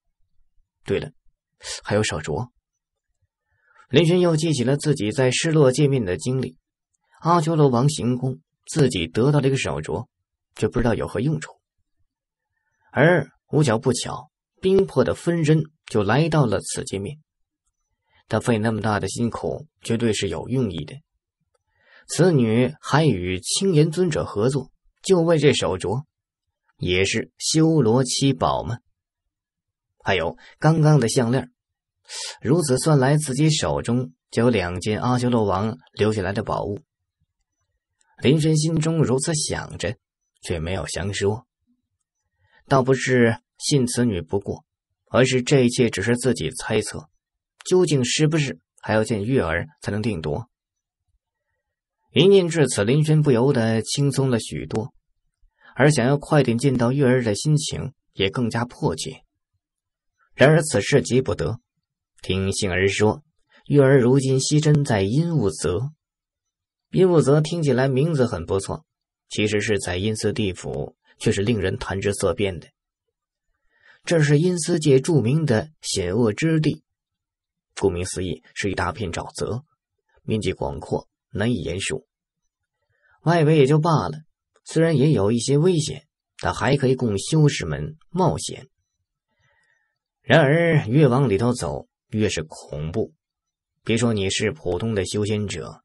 [SPEAKER 1] 对了，还有手镯。林轩又记起了自己在失落界面的经历：阿修罗王行宫，自己得到了一个手镯，却不知道有何用处。而无巧不巧，冰魄的分身就来到了此界面。他费那么大的辛苦，绝对是有用意的。此女还与青岩尊者合作，就为这手镯，也是修罗七宝吗？还有刚刚的项链，如此算来，自己手中就有两件阿修罗王留下来的宝物。林轩心中如此想着，却没有详说。倒不是信此女不过，而是这一切只是自己猜测，究竟是不是，还要见月儿才能定夺。一念至此，林轩不由得轻松了许多，而想要快点见到月儿的心情也更加迫切。然而此事急不得。听杏儿说，玉儿如今栖身在阴雾泽。阴雾泽听起来名字很不错，其实是在阴司地府，却是令人谈之色变的。这是阴司界著名的险恶之地，顾名思义是一大片沼泽，面积广阔，难以言说。外围也就罢了，虽然也有一些危险，但还可以供修士们冒险。然而，越往里头走，越是恐怖。别说你是普通的修仙者，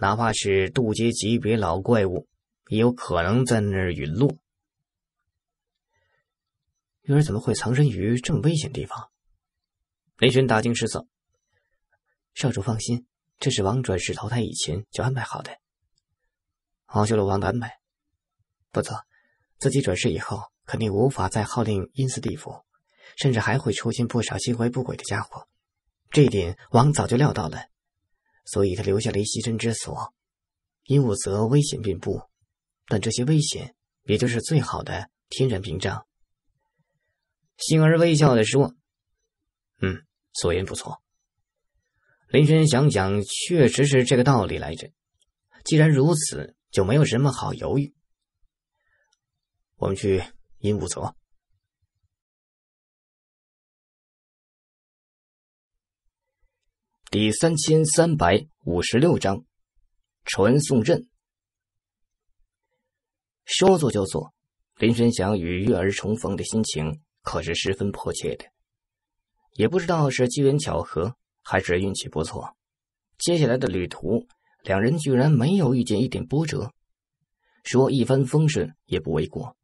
[SPEAKER 1] 哪怕是渡劫级别老怪物，也有可能在那儿陨落。月儿怎么会藏身于这么危险地方？雷玄大惊失色。少主放心，这是王转世投胎以前就安排好的。好修罗王的安排，不错。自己转世以后，肯定无法再号令阴司地府。甚至还会出现不少心怀不轨的家伙，这点王早就料到了，所以他留下了一栖身之所。阴武泽危险并不，但这些危险也就是最好的天然屏障。星儿微笑地说：“
[SPEAKER 2] 嗯，
[SPEAKER 1] 所言不错。”林轩想想，确实是这个道理来着。既然如此，
[SPEAKER 2] 就没有什么好犹豫。我们去阴武泽。第三千三百五十六章传送阵。
[SPEAKER 1] 说做就做，林深祥与月儿重逢的心情可是十分迫切的。也不知道是机缘巧合，还是运气不错，接下来的旅途，两人居然没有遇见一点波折，说一帆风顺也不为过。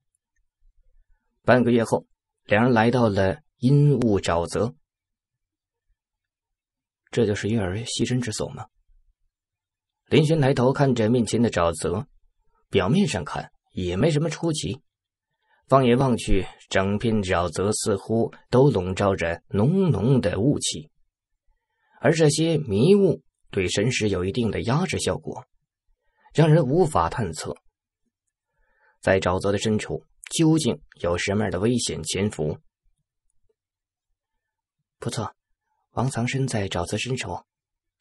[SPEAKER 1] 半个月后，两人来到了阴雾沼泽。这就是月儿牺牲之所吗？林轩抬头看着面前的沼泽，表面上看也没什么出奇。放眼望去，整片沼泽似乎都笼罩着浓浓的雾气，而这些迷雾对神识有一定的压制效果，让人无法探测。在沼泽的深处究竟有什么样的危险潜伏？不错。王藏身在沼泽深处，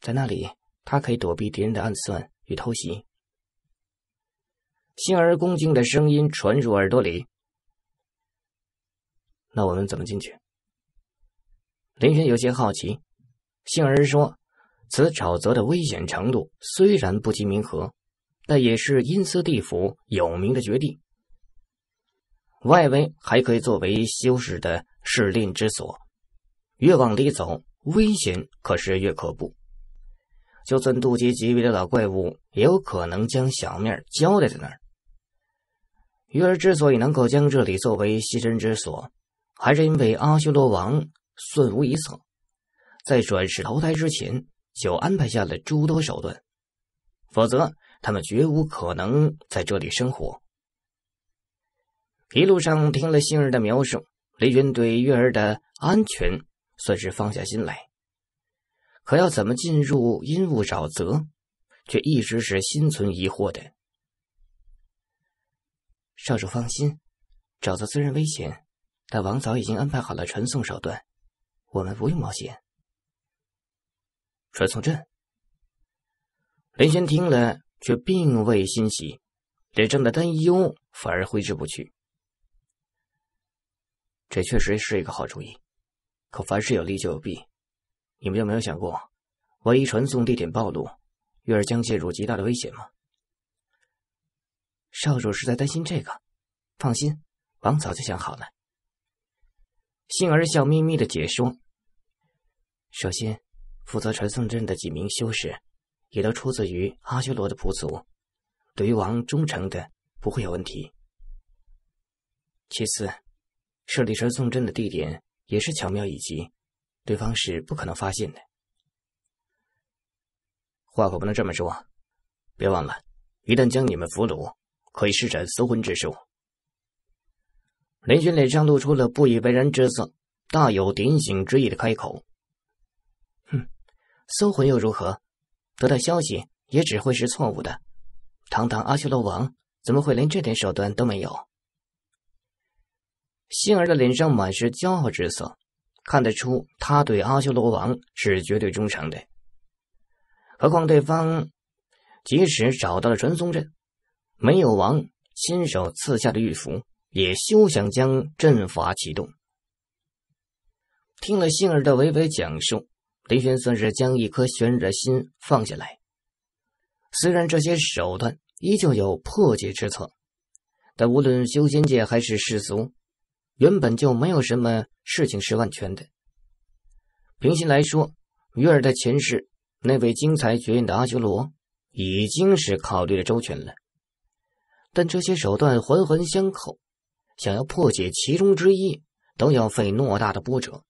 [SPEAKER 1] 在那里，他可以躲避敌人的暗算与偷袭。幸而恭敬的声音传入耳朵里。那我们怎么进去？林轩有些好奇。幸而说，此沼泽的危险程度虽然不及冥河，但也是阴司地府有名的绝地。外围还可以作为修士的试炼之所，越往里走。危险可是越可怖，就算渡劫级别的老怪物，也有可能将小命交代在那儿。鱼儿之所以能够将这里作为栖身之所，还是因为阿修罗王算无一策，在转世投胎之前就安排下了诸多手段，否则他们绝无可能在这里生活。一路上听了杏儿的描述，雷军对月儿的安全。算是放下心来，可要怎么进入阴雾沼泽，却一直是心存疑惑的。少主放心，沼泽虽然危险，但王早已经安排好了传送手段，我们不用冒险。传送阵。林轩听了却并未欣喜，脸上的担忧反而挥之不去。这确实是一个好主意。可凡事有利就有弊，你们有没有想过，万一传送地点暴露，月儿将陷入极大的危险吗？少主是在担心这个？放心，王早就想好了。杏儿笑眯眯的解说：“首先，负责传送阵的几名修士，也都出自于阿修罗的仆族，对于王忠诚的不会有问题。其次，设立传送阵的地点。”也是巧妙以及，对方是不可能发现的。话可不能这么说，别忘了，一旦将你们俘虏，可以施展搜魂之术。林军脸上露出了不以为然之色，大有点醒之意的开口：“哼，搜魂又如何？得到消息也只会是错误的。堂堂阿修罗王，怎么会连这点手段都没有？”杏儿的脸上满是骄傲之色，看得出他对阿修罗王是绝对忠诚的。何况对方即使找到了传送阵，没有王亲手赐下的玉符，也休想将阵法启动。听了杏儿的娓娓讲述，林轩算是将一颗悬着的心放下来。虽然这些手段依旧有破解之策，但无论修仙界还是世俗。原本就没有什么事情是万全的。平心来说，鱼儿的前世那位精彩绝艳的阿修罗，已经是考虑的周全了。但这些手段环环相扣，想要破解其中之一，都要费诺大的波折，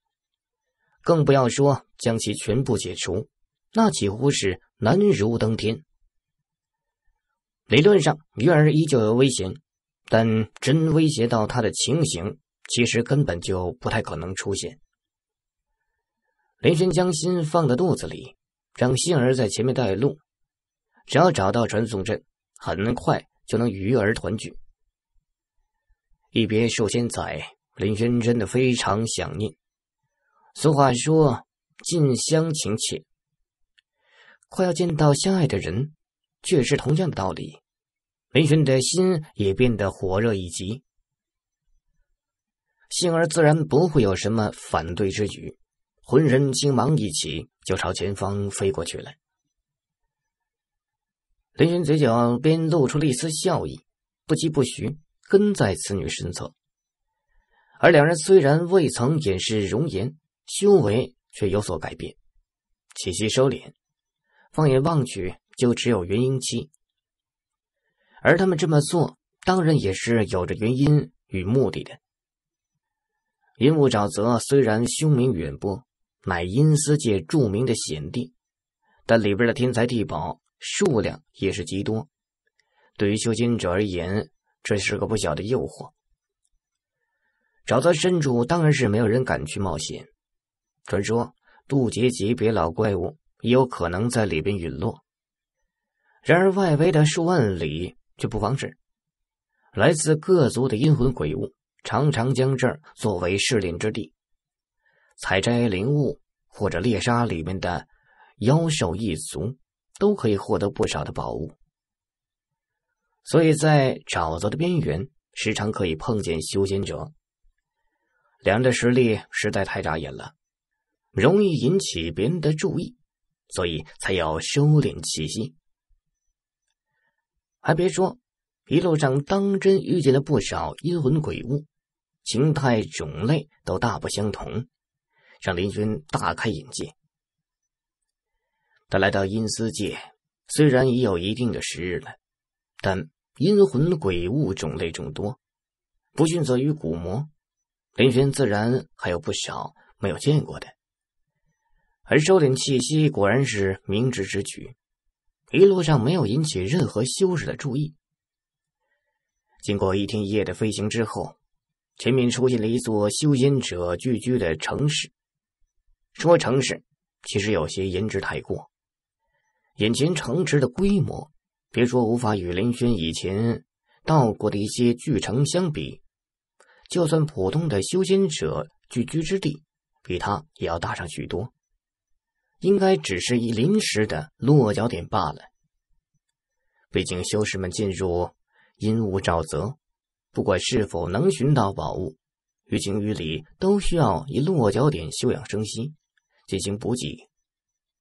[SPEAKER 1] 更不要说将其全部解除，那几乎是难如登天。理论上，鱼儿依旧有危险，但真威胁到他的情形。其实根本就不太可能出现。林轩将心放在肚子里，让心儿在前面带路，只要找到传送阵，很快就能与儿团聚。一别数千载，林轩真的非常想念。俗话说“近乡情怯”，快要见到相爱的人，却是同样的道理。林轩的心也变得火热一级。杏儿自然不会有什么反对之语，浑身精芒一起，就朝前方飞过去了。林轩嘴角边露出了一丝笑意，不疾不徐，跟在此女身侧。而两人虽然未曾掩饰容颜，修为却有所改变，气息收敛，放眼望去就只有元婴期。而他们这么做，当然也是有着原因与目的的。云雾沼泽虽然凶名远播，乃阴司界著名的险地，但里边的天材地宝数量也是极多。对于修仙者而言，这是个不小的诱惑。沼泽深处当然是没有人敢去冒险，传说渡劫级别老怪物也有可能在里边陨落。然而外围的数万里却不妨事，来自各族的阴魂鬼物。常常将这儿作为试炼之地，采摘灵物或者猎杀里面的妖兽一族，都可以获得不少的宝物。所以在沼泽的边缘，时常可以碰见修仙者。两人的实力实在太扎眼了，容易引起别人的注意，所以才要收敛气息。还别说，一路上当真遇见了不少阴魂鬼物。形态种类都大不相同，让林轩大开眼界。他来到阴司界，虽然已有一定的时日了，但阴魂鬼物种类众多，不逊色于古魔。林轩自然还有不少没有见过的。而收敛气息，果然是明智之举。一路上没有引起任何修士的注意。经过一天一夜的飞行之后。前面出现了一座修仙者聚居的城市。说城市，其实有些言之太过。眼前城池的规模，别说无法与林轩以前到过的一些巨城相比，就算普通的修仙者聚居之地，比他也要大上许多。应该只是一临时的落脚点罢了。毕竟修士们进入阴雾沼泽。不管是否能寻到宝物，于情于理都需要以落脚点休养生息，进行补给，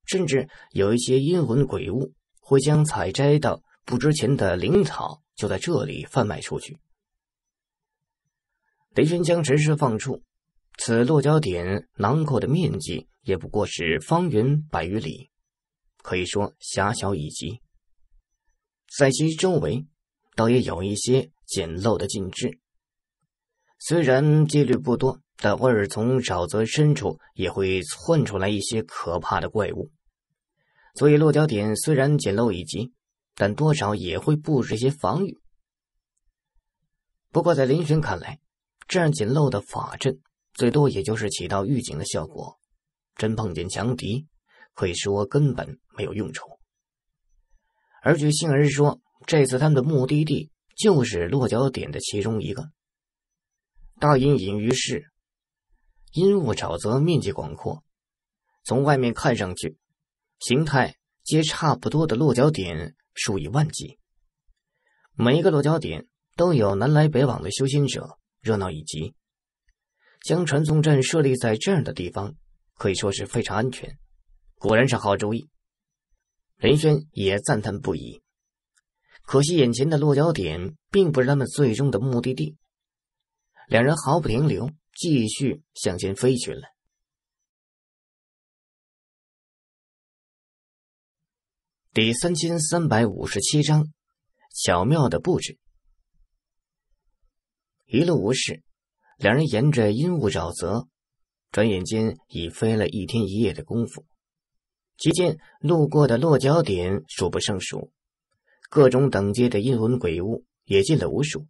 [SPEAKER 1] 甚至有一些阴魂鬼物会将采摘的不值钱的灵草就在这里贩卖出去。雷玄将神石放出，此落脚点囊括的面积也不过是方圆百余里，可以说狭小以极。在其周围，倒也有一些。简陋的禁制，虽然几率不多，但偶尔从沼泽深处也会窜出来一些可怕的怪物，所以落脚点虽然简陋以及，但多少也会布置一些防御。不过在林轩看来，这样简陋的法阵最多也就是起到预警的效果，真碰见强敌，可以说根本没有用处。而据杏儿说，这次他们的目的地。就是落脚点的其中一个。大隐隐于市，阴雾沼泽面积广阔，从外面看上去，形态皆差不多的落脚点数以万计。每一个落脚点都有南来北往的修仙者，热闹以极。将传送阵设立在这样的地方，可以说是非常安全。果然是好主意，林轩也赞叹不已。可惜，眼前的
[SPEAKER 2] 落脚点并不是他们最终的目的地。两人毫不停留，继续向前飞去了。第三千三百五十七章：巧妙
[SPEAKER 1] 的布置。一路无事，两人沿着阴雾沼泽，转眼间已飞了一天一夜的功夫。期间路过的落脚点数不胜数。各种等级的阴魂鬼物也进了无数。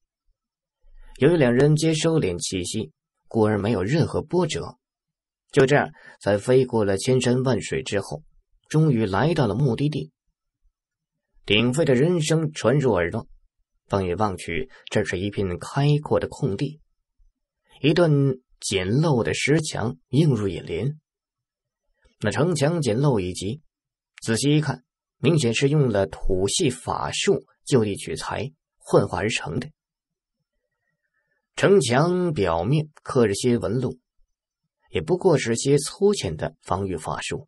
[SPEAKER 1] 由于两人皆收敛气息，故而没有任何波折。就这样，在飞过了千山万水之后，终于来到了目的地。鼎沸的人声传入耳朵，放眼望去，这是一片开阔的空地，一段简陋的石墙映入眼帘。那城墙简陋以及，仔细一看。明显是用了土系法术，就地取材幻化而成的。城墙表面刻着些纹路，也不过是些粗浅的防御法术。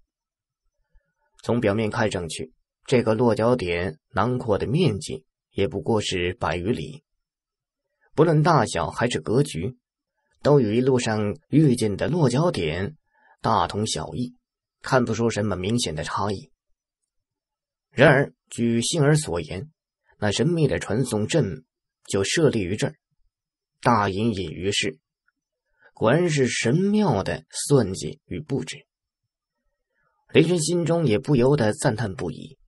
[SPEAKER 1] 从表面看上去，这个落脚点囊括的面积也不过是百余里。不论大小还是格局，都与一路上遇见的落脚点大同小异，看不出什么明显的差异。然而，据幸儿所言，那神秘的传送阵就设立于这儿，大隐隐于市，果然是神妙的算计与布置。雷军心中也不由得赞叹不已，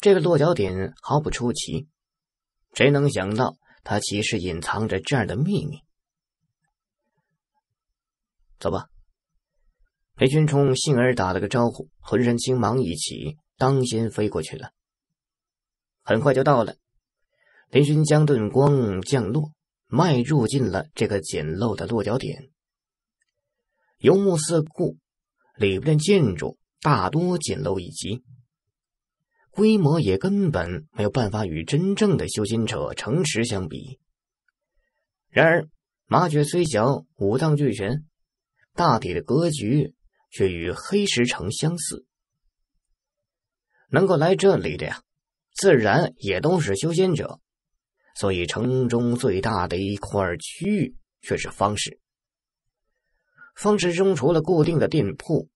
[SPEAKER 1] 这个落脚点毫不出奇，谁能想到它其实隐藏着这样的秘密？走吧，雷军冲杏儿打了个招呼，浑身青芒一起。当心飞过去了，很快就到了。林勋将遁光降落，迈入进了这个简陋的落脚点。游目四顾，里面的建筑大多简陋一级，规模也根本没有办法与真正的修行者城池相比。然而，麻雀虽小，五脏俱全，大体的格局却与黑石城相似。能够来这里的呀，自然也都是修仙者，所以城中最大的一块区域却是方氏。方氏中除了固定的店铺，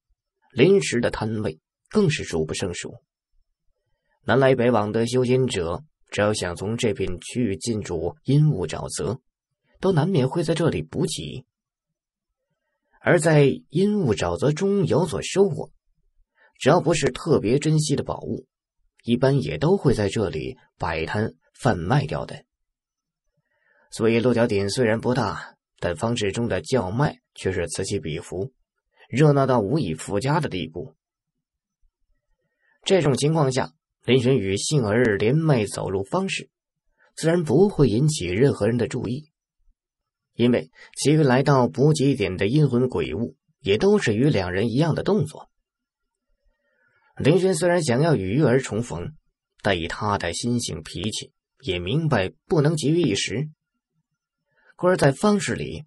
[SPEAKER 1] 临时的摊位更是数不胜数。南来北往的修仙者，只要想从这片区域进入阴雾沼泽，都难免会在这里补给，而在阴雾沼泽中有所收获。只要不是特别珍惜的宝物，一般也都会在这里摆摊贩卖掉的。所以落脚点虽然不大，但方志中的叫卖却是此起彼伏，热闹到无以复加的地步。这种情况下，林玄宇幸而连麦走路方式，自然不会引起任何人的注意，因为其余来到补给点的阴魂鬼物也都是与两人一样的动作。林轩虽然想要与玉儿重逢，但以他的心性脾气，也明白不能急于一时。故而在方式里，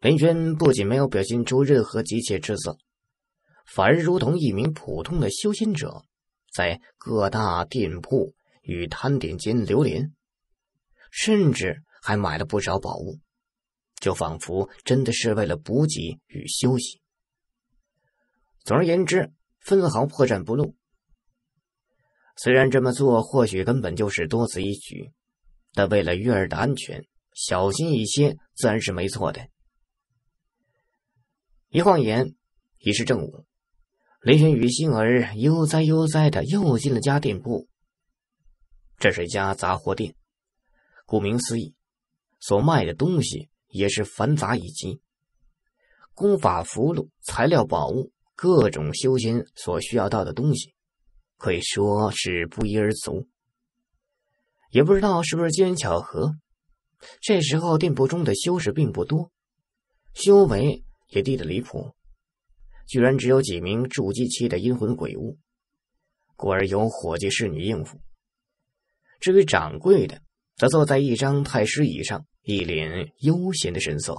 [SPEAKER 1] 林轩不仅没有表现出任何急切之色，反而如同一名普通的修仙者，在各大店铺与摊点间流连，甚至还买了不少宝物，就仿佛真的是为了补给与休息。总而言之。分毫破绽不露。虽然这么做或许根本就是多此一举，但为了月儿的安全，小心一些自然是没错的。一晃眼，已是正午，雷玄宇心儿悠哉悠哉的又进了家店铺。这是一家杂货店，顾名思义，所卖的东西也是繁杂以及功法、符箓、材料、宝物。各种修仙所需要到的东西，可以说是不一而足。也不知道是不是机缘巧合，这时候店铺中的修士并不多，修为也低的离谱，居然只有几名筑基期的阴魂鬼物，故而由伙计侍女应付。至于掌柜的，则坐在一张太师椅上，一脸悠闲的神色。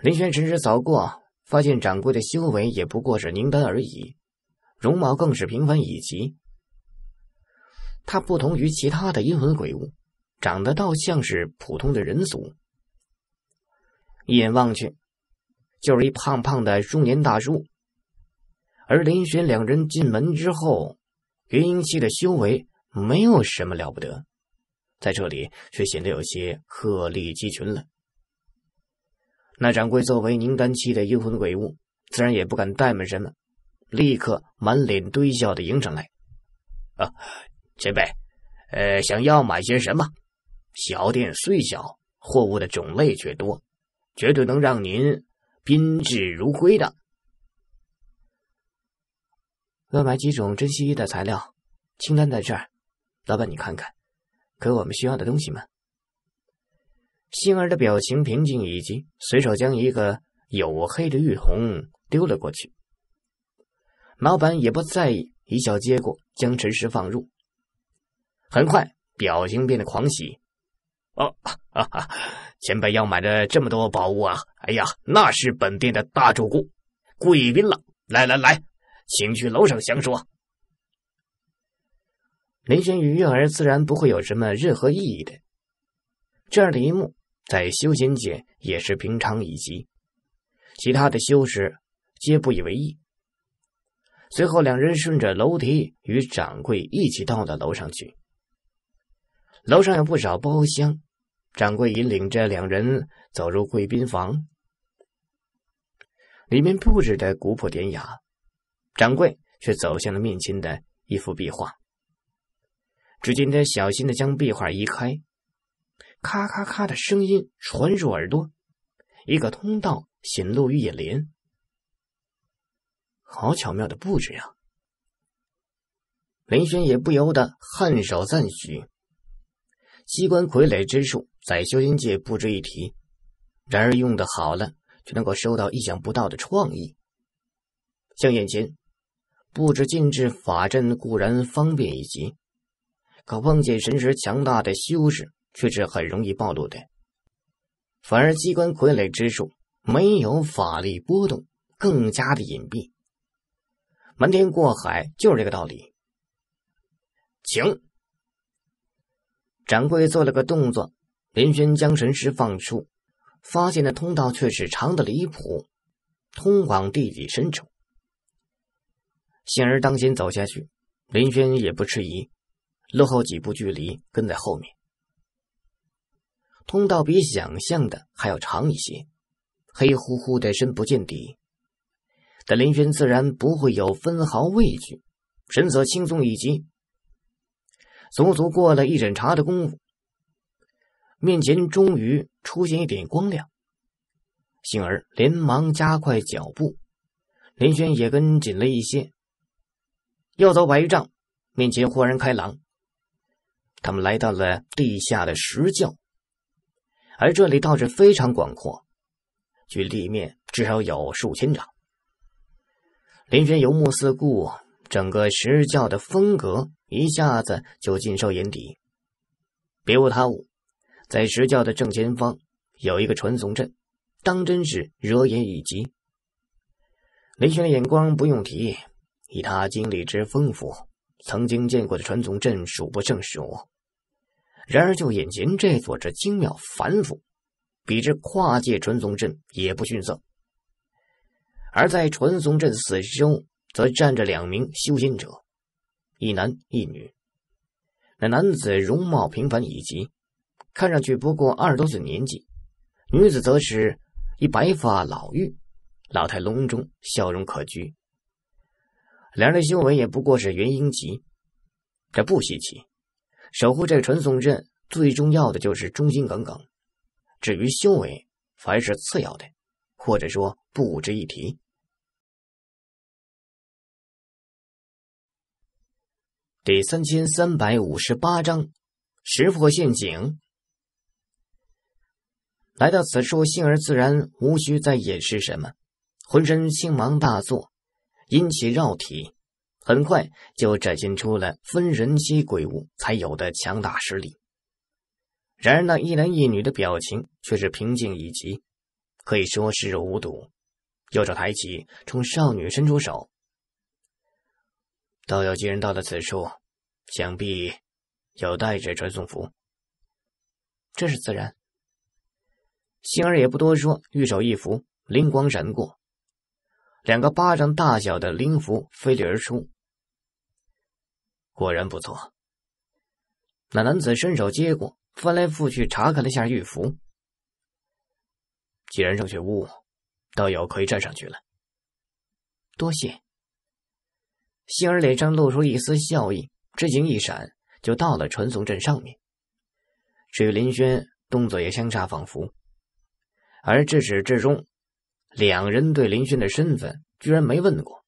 [SPEAKER 1] 林轩迟迟扫过。发现掌柜的修为也不过是宁丹而已，容貌更是平凡以及。他不同于其他的阴魂鬼物，长得倒像是普通的人族。一眼望去，就是一胖胖的中年大叔。而林轩两人进门之后，元婴期的修为没有什么了不得，在这里却显得有些鹤立鸡群了。那掌柜作为宁丹期的阴魂鬼物，自然也不敢怠慢什么，立刻满脸堆笑的迎上来。啊，前辈，呃，想要买些什么？小店虽小，货物的种类却多，绝对能让您宾至如归的。要买几种珍稀的材料，清单在这儿，老板你看看，可我们需要的东西吗？星儿的表情平静，以及随手将一个黝黑的玉红丢了过去。老板也不在意，一笑接过，将陈石放入。很快，表情变得狂喜：“哦，哈哈，前辈要买的这么多宝物啊！哎呀，那是本店的大主顾、贵宾了！来来来，请去楼上详说。”
[SPEAKER 2] 林
[SPEAKER 1] 轩与月儿自然不会有什么任何意义的。这样的一幕，在修仙界也是平常一极，其他的修士皆不以为意。随后，两人顺着楼梯与掌柜一起到了楼上去。楼上有不少包厢，掌柜引领着两人走入贵宾房，里面布置的古朴典雅。掌柜却走向了面前的一幅壁画，只见他小心的将壁画移开。咔咔咔的声音传入耳朵，一个通道显露于眼帘，好巧妙的布置啊！林轩也不由得颔首赞许。机关傀儡之术在修仙界不值一提，然而用的好了，却能够收到意想不到的创意。像眼前布置禁制法阵固然方便一级，可碰见神识强大的修士。却是很容易暴露的，反而机关傀儡之术没有法力波动，更加的隐蔽。瞒天过海就是这个道理。请，掌柜做了个动作，林轩将神识放出，发现那通道却是长的离谱，通往地底深处。信儿当先走下去，林轩也不迟疑，落后几步距离跟在后面。通道比想象的还要长一些，黑乎乎的，深不见底。但林轩自然不会有分毫畏惧，神色轻松一极。足足过了一盏茶的功夫，面前终于出现一点光亮，幸儿连忙加快脚步，林轩也跟紧了一些。要走百丈，面前豁然开朗，他们来到了地下的石窖。而这里倒是非常广阔，距地面至少有数千丈。林轩游目四顾，整个石教的风格一下子就尽收眼底，别无他物。在石教的正前方有一个传送阵，当真是惹眼一极。林轩的眼光不用提，以他经历之丰富，曾经见过的传送阵数不胜数。然而，就眼前这座这精妙繁复，比之跨界传送阵也不逊色。而在传送阵四周，则站着两名修仙者，一男一女。那男子容貌平凡以及，看上去不过二十多岁年纪；女子则是一白发老妪，老态龙钟，笑容可掬。两人的修为也不过是元婴级，这不稀奇。守护这传送阵最重要的就是忠心耿耿，至于修为，凡是次
[SPEAKER 2] 要的，或者说不值一提。第三千三百五十八章：
[SPEAKER 1] 识破陷阱。来到此处，杏儿自然无需再掩饰什么，浑身青芒大作，阴气绕体。很快就展现出了分人期鬼物才有的强大实力。然而，那一男一女的表情却是平静以及可以说是无睹。右手抬起，冲少女伸出手：“道友既然到了此处，想必有带着传送符。”这是自然。星儿也不多说，玉手一拂，灵光闪过，两个巴掌大小的灵符飞掠而出。果然不错。那男子伸手接过，翻来覆去查看了下玉符。既然正确无误，倒有可以站上去了。多谢。杏儿脸上露出一丝笑意，身形一闪，就到了传送阵上面。至于林轩，动作也相差仿佛。而至始至终，两人对林轩的身份居然没问过。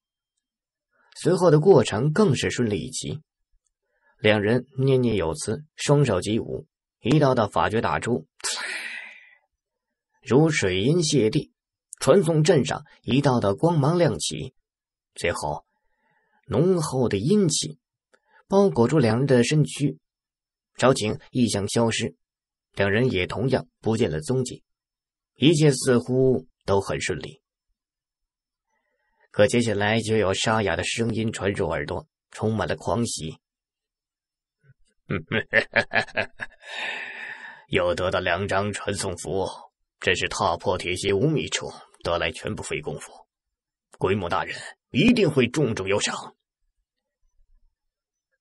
[SPEAKER 1] 随后的过程更是顺利一极。两人念念有词，双手急舞，一道道法诀打出，如水银泻地，传送阵上一道道光芒亮起，最后浓厚的阴气包裹住两人的身躯，朝景异象消失，两人也同样不见了踪迹，一切似乎都很顺利。可接下来就有沙哑的声音传入耳朵，充满了狂喜。又得到两张传送符，真是踏破铁鞋无觅处，得来全不费功夫。鬼母大人一定会重重有赏。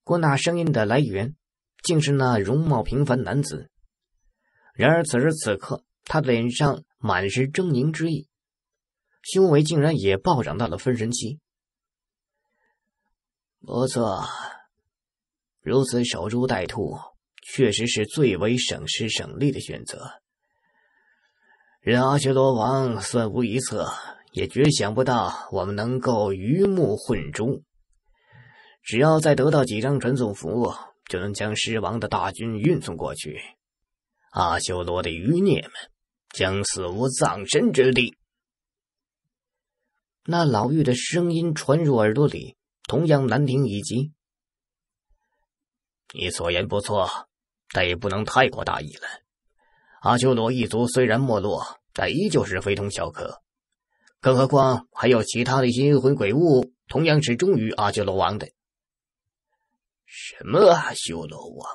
[SPEAKER 1] 郭那声音的来源，竟是那容貌平凡男子。然而此时此刻，他的脸上满是狰狞之意，修为竟然也暴涨到了分神期。不错。如此守株待兔，确实是最为省时省力的选择。任阿修罗王算无一策，也绝想不到我们能够鱼目混珠。只要再得到几张传送符，就能将尸王的大军运送过去。阿修罗的余孽们，将死无葬身之地。那老妪的声音传入耳朵里，同样难听以及。你所言不错，但也不能太过大意了。阿修罗一族虽然没落，但依旧是非同小可。更何况还有其他的一些阴魂鬼物，同样是忠于阿修罗王的。什么阿修罗王？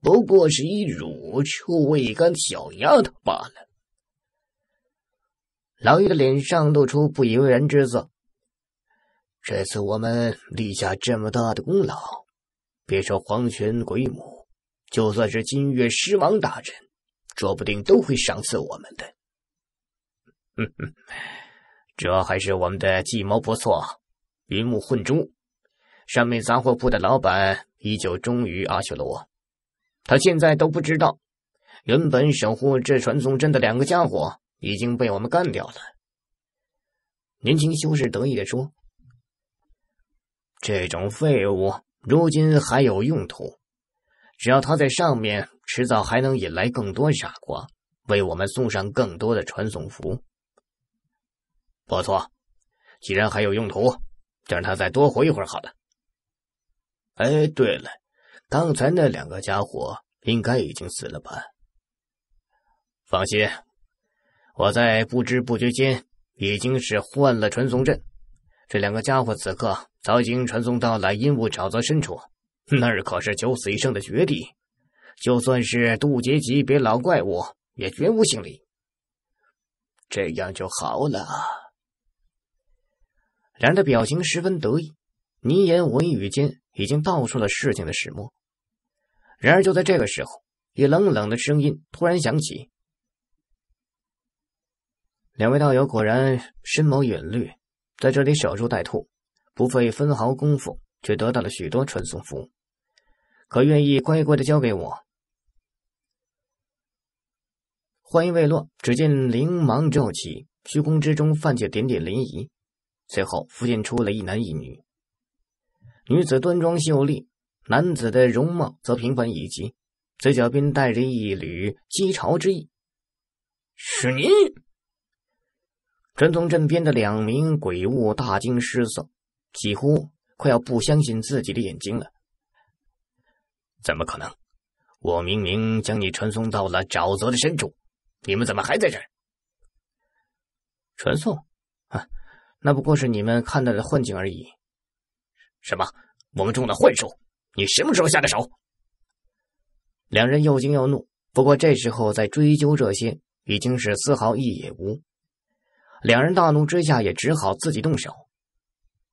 [SPEAKER 1] 不过是一乳臭未干的小丫头罢了。老爷的脸上露出不以为然之色。这次我们立下这么大的功劳。别说黄泉鬼母，就算是金月狮王大人，说不定都会赏赐我们的。嗯哼，这还是我们的计谋不错，鱼目混珠。上面杂货铺的老板依旧忠于阿修罗，他现在都不知道，原本守护这传送阵的两个家伙已经被我们干掉了。年轻修士得意的说：“这种废物。”如今还有用途，只要他在上面，迟早还能引来更多傻瓜，为我们送上更多的传送符。不错，既然还有用途，就让他再多活一会儿好了。哎，对了，刚才那两个家伙应该已经死了吧？
[SPEAKER 2] 放心，我
[SPEAKER 1] 在不知不觉间已经是换了传送阵，这两个家伙此刻。早已经传送到了阴雾沼泽深处，那儿可是九死一生的绝地，就算是渡劫级别老怪物也绝无幸理。这样就好了，两人的表情十分得意，你言我语间已经道出了事情的始末。然而就在这个时候，一冷冷的声音突然响起：“两位道友果然深谋远虑，在这里守株待兔。”不费分毫功夫，却得到了许多传送符，可愿意乖乖的交给我？话音未落，只见灵芒骤起，虚空之中泛起点点涟漪，随后浮现出了一男一女。女子端庄秀丽，男子的容貌则平凡以及，嘴角边带着一缕讥嘲之意。是您？传送阵边的两名鬼物大惊失色。几乎快要不相信自己的眼睛了，怎么可能？我明明将你传送到了沼泽的深处，你们怎么还在这？传送？啊，那不过是你们看到的幻境而已。
[SPEAKER 2] 什么？我们中的幻术？你什么时候下的手？
[SPEAKER 1] 两人又惊又怒，不过这时候再追究这些已经是丝毫意也无。两人大怒之下，也只好自己动手。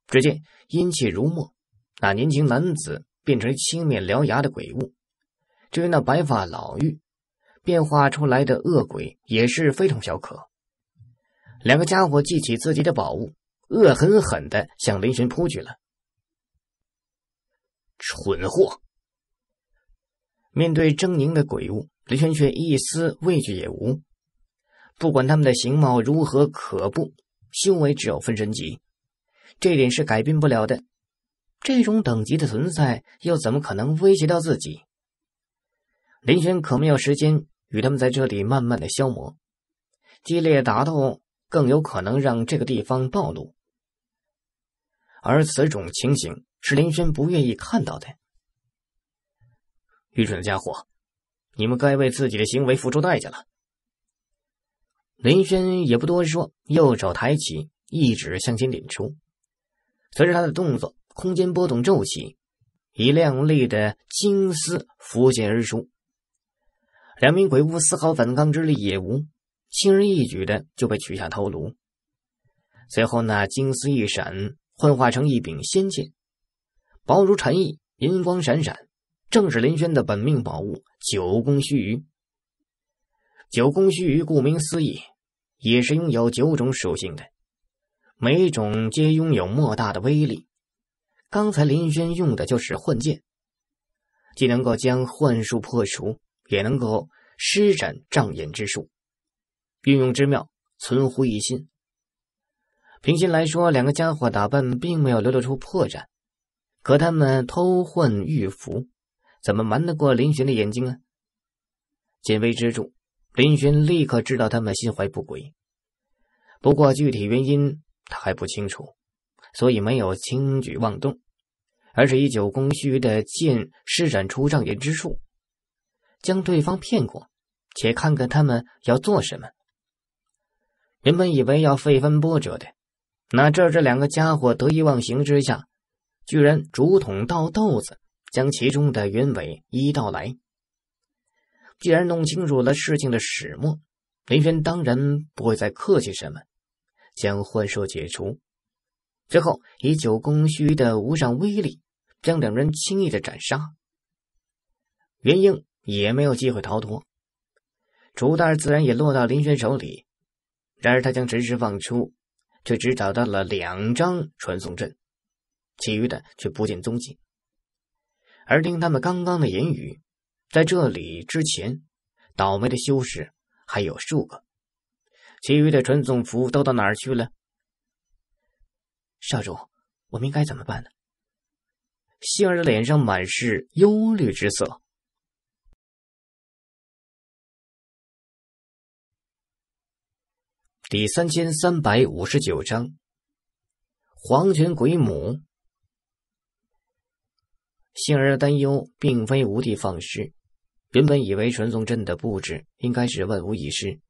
[SPEAKER 1] 只见阴气如墨，那年轻男子变成青面獠牙的鬼物；至于那白发老妪，变化出来的恶鬼也是非同小可。两个家伙记起自己的宝物，恶狠狠的向林轩扑去了。蠢货！面对狰狞的鬼物，林轩却一丝畏惧也无。不管他们的形貌如何可怖，修为只有分神级。这点是改变不了的，这种等级的存在又怎么可能威胁到自己？林轩可没有时间与他们在这里慢慢的消磨，激烈打斗更有可能让这个地方暴露，而此种情形是林轩不愿意看到的。愚蠢的家伙，你们该为自己的行为付出代价了。林轩也不多说，右手抬起，一指向前点出。随着他的动作，空间波动骤起，一亮丽的金丝浮现而出。两名鬼物丝毫反抗之力也无，轻而易举的就被取下头颅。随后，那金丝一闪，幻化成一柄仙剑，薄如蝉翼，银光闪闪，正是林轩的本命宝物——九宫须臾。九宫须臾，顾名思义，也是拥有九种属性的。每一种皆拥有莫大的威力。刚才林轩用的就是幻剑，既能够将幻术破除，也能够施展障眼之术，运用之妙，存乎一心。平心来说，两个家伙打扮并没有流露出破绽，可他们偷换玉符，怎么瞒得过林轩的眼睛啊？见微知著，林轩立刻知道他们心怀不轨。不过具体原因，他还不清楚，所以没有轻举妄动，而是以九宫虚的剑施展出障眼之术，将对方骗过，且看看他们要做什么。原本以为要费分波折的，哪知这两个家伙得意忘形之下，居然竹筒倒豆子，将其中的原委一一道来。既然弄清楚了事情的始末，林轩当然不会再客气什么。将幻术解除之后，以九宫虚的无上威力，将两人轻易的斩杀。元英也没有机会逃脱，储袋自然也落到林轩手里。然而他将直石放出，却只找到了两张传送阵，其余的却不见踪迹。而听他们刚刚的言语，在这里之前，倒霉的修士还有数个。其余的传送符都到哪儿去了？少主，我们应该怎么办呢？
[SPEAKER 2] 杏儿的脸上满是忧虑之色。第三千三百五十九章：黄泉鬼母。
[SPEAKER 1] 杏儿的担忧并非无的放矢，原本以为传送阵的布置应该是万无一失，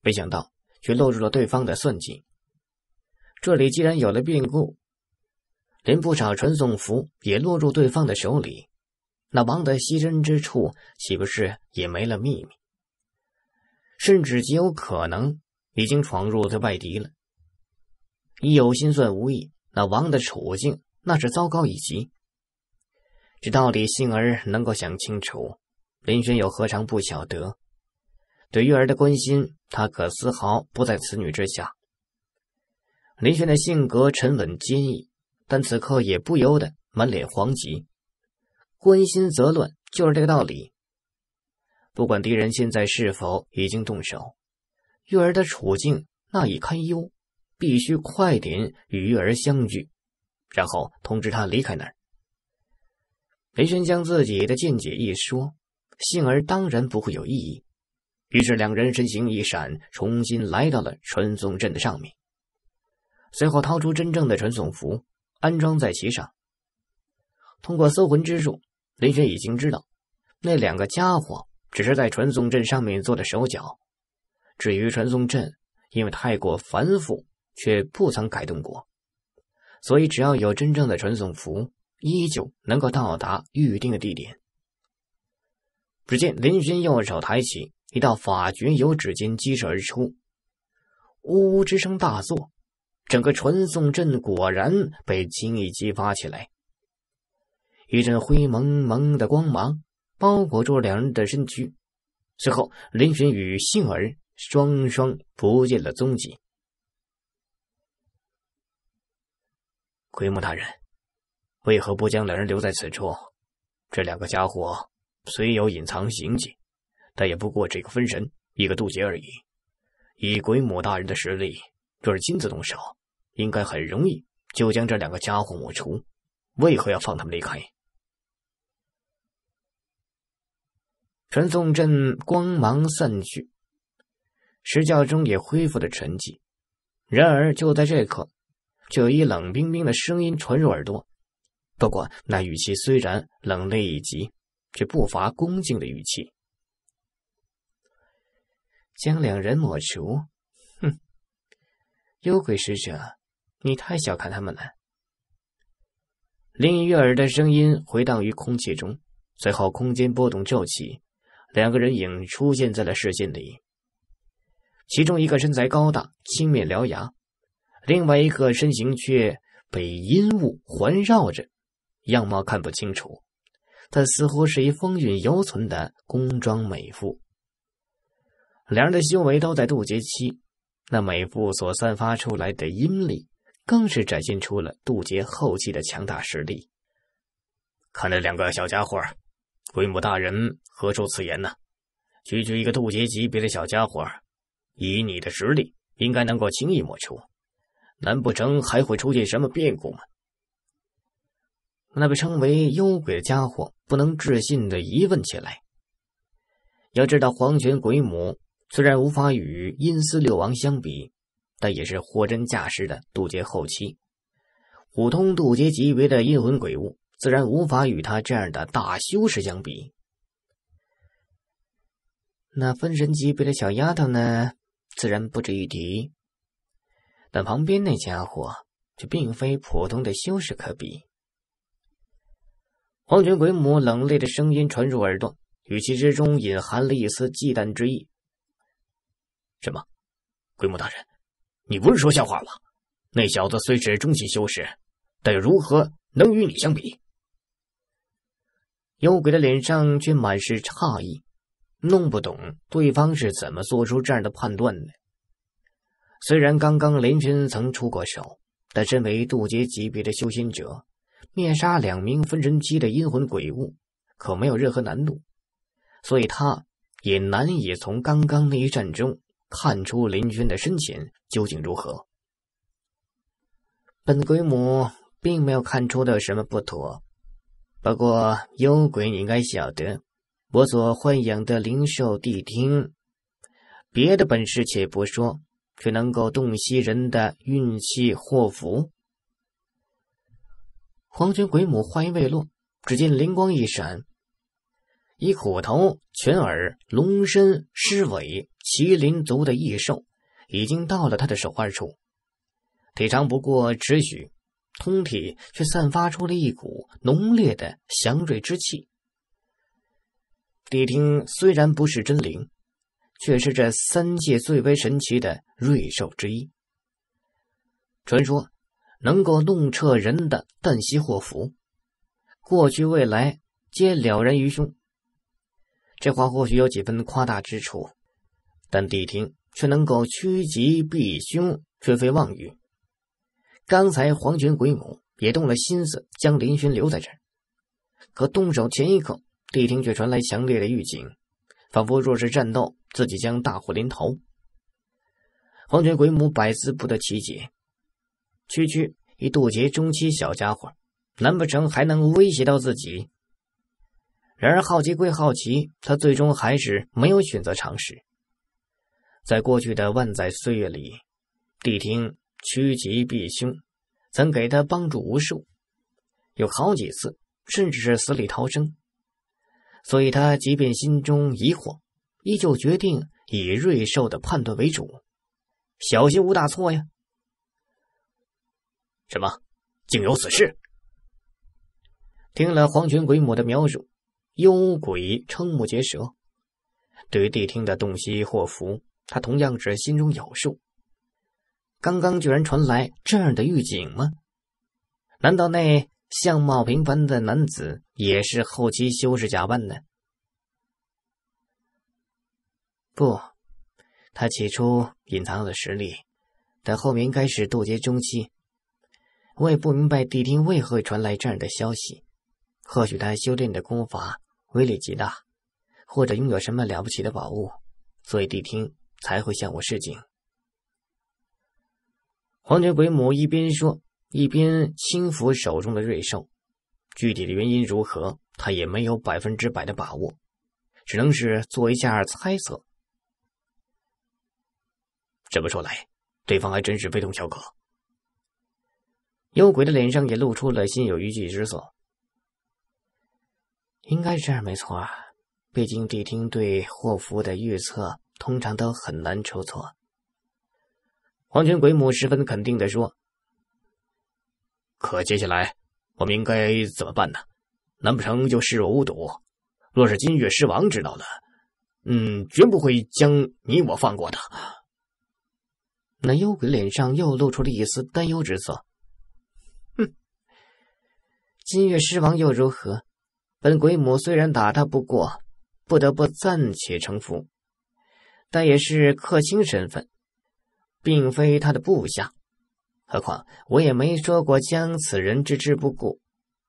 [SPEAKER 1] 没想到。却落入了对方的算计。这里既然有了变故，连不少传送符也落入对方的手里，那王的栖身之处岂不是也没了秘密？甚至极有可能已经闯入他外敌了。一有心算无益，那王的处境那是糟糕一极。这到底幸而能够想清楚，林轩又何尝不晓得？对玉儿的关心，他可丝毫不在此女之下。林轩的性格沉稳坚毅，但此刻也不由得满脸惶急。关心则乱，就是这个道理。不管敌人现在是否已经动手，玉儿的处境那已堪忧，必须快点与玉儿相聚，然后通知他离开那儿。林轩将自己的见解一说，幸儿当然不会有异议。于是，两人身形一闪，重新来到了传送阵的上面。随后，掏出真正的传送符，安装在其上。通过搜魂之术，林轩已经知道，那两个家伙只是在传送阵上面做的手脚。至于传送阵，因为太过繁复，却不曾改动过，所以只要有真正的传送符，依旧能够到达预定的地点。只见林轩右手抬起。一道法诀由指尖激射而出，呜呜之声大作，整个传送阵果然被轻易激发起来。一阵灰蒙蒙的光芒包裹住两人的身躯，随后林玄与杏儿双双不见了踪迹。奎木大人，为何不将两人留在此处？这两个家伙虽有隐藏行迹。但也不过这个分神，一个渡劫而已。以鬼母大人的实力，若是亲自动手，应该很容易就将这两个家伙抹除。为何要放他们离开？传送阵光芒散去，石教中也恢复了沉寂。然而，就在这刻，就有一冷冰冰的声音传入耳朵。不过，那语气虽然冷冽以及，却不乏恭敬的语气。将两人抹除，哼！幽鬼使者，你太小看他们了。林一悦的声音回荡于空气中，随后空间波动骤起，两个人影出现在了视线里。其中一个身材高大，青面獠牙；另外一个身形却被阴雾环绕着，样貌看不清楚，但似乎是一风韵犹存的宫装美妇。两人的修为都在渡劫期，那每步所散发出来的阴力，更是展现出了渡劫后期的强大实力。看来两个小家伙，鬼母大人何出此言呢？区区一个渡劫级别的小家伙，以你的实力，应该能够轻易抹除，难不成还会出现什么变故吗？那被称为幽鬼的家伙不能置信的疑问起来。要知道，黄泉鬼母。虽然无法与阴司六王相比，但也是货真价实的渡劫后期。普通渡劫级别的阴魂鬼物，自然无法与他这样的大修士相比。那分神级别的小丫头呢，自然不值一提。但旁边那家伙却并非普通的修士可比。黄泉鬼母冷冽的声音传入耳中，语气之中隐含了一丝忌惮之意。什么，鬼母大人，你不是说笑话吗？那小子虽是中级修士，但如何能与你相比？幽鬼的脸上却满是诧异，弄不懂对方是怎么做出这样的判断的。虽然刚刚林军曾出过手，但身为渡劫级别的修仙者，灭杀两名分神期的阴魂鬼物，可没有任何难度，所以他也难以从刚刚那一战中。看出林轩的身前究竟如何？本鬼母并没有看出的什么不妥。不过幽鬼，你应该晓得，我所豢养的灵兽谛听，别的本事且不说，却能够洞悉人的运气祸福。黄泉鬼母话音未落，只见灵光一闪，以虎头、犬耳、龙身、狮尾。麒麟族的异兽，已经到了他的手腕处，体长不过尺许，通体却散发出了一股浓烈的祥瑞之气。谛听虽然不是真灵，却是这三界最为神奇的瑞兽之一。传说，能够弄彻人的旦夕祸福，过去未来皆了然于胸。这话或许有几分夸大之处。但谛听却能够趋吉避凶，绝非妄语。刚才黄泉鬼母也动了心思，将林轩留在这儿，可动手前一刻，谛听却传来强烈的预警，仿佛若是战斗，自己将大祸临头。黄泉鬼母百思不得其解：区区一渡劫中期小家伙，难不成还能威胁到自己？然而好奇归好奇，他最终还是没有选择尝试。在过去的万载岁月里，谛听趋吉避凶，曾给他帮助无数，有好几次甚至是死里逃生，所以他即便心中疑惑，依旧决定以瑞兽的判断为主，小心无大错呀。什么？
[SPEAKER 2] 竟有此事？
[SPEAKER 1] 听了黄泉鬼母的描述，幽鬼瞠目结舌，对于谛听的洞悉祸福。他同样是心中有数。刚刚居然传来这样的预警吗？难道那相貌平凡的男子也是后期修士假扮的？不，他起初隐藏了实力，但后面应该是渡劫中期。我也不明白谛听为何会传来这样的消息。或许他修炼的功法威力极大，或者拥有什么了不起的宝物，所以谛听。才会向我示警。黄泉鬼母一边说，一边轻抚手中的瑞兽。具体的原因如何，他也没有百分之百的把握，只能是做一下猜测。这么说来，对方还真是非同小可。幽鬼的脸上也露出了心有余悸之色。应该是这样没错，毕竟谛听对祸福的预测。通常都很难出错。黄泉鬼母十分肯定的说：“可接下来我们应该怎么办呢？难不成就视若无睹？若是金月狮王知道了，嗯，绝不会将你我放过的。”那幽鬼脸上又露出了一丝担忧之色。哼，金月狮王又如何？本鬼母虽然打他不过，不得不暂且臣服。但也是客卿身份，并非他的部下。何况我也没说过将此人置之不顾，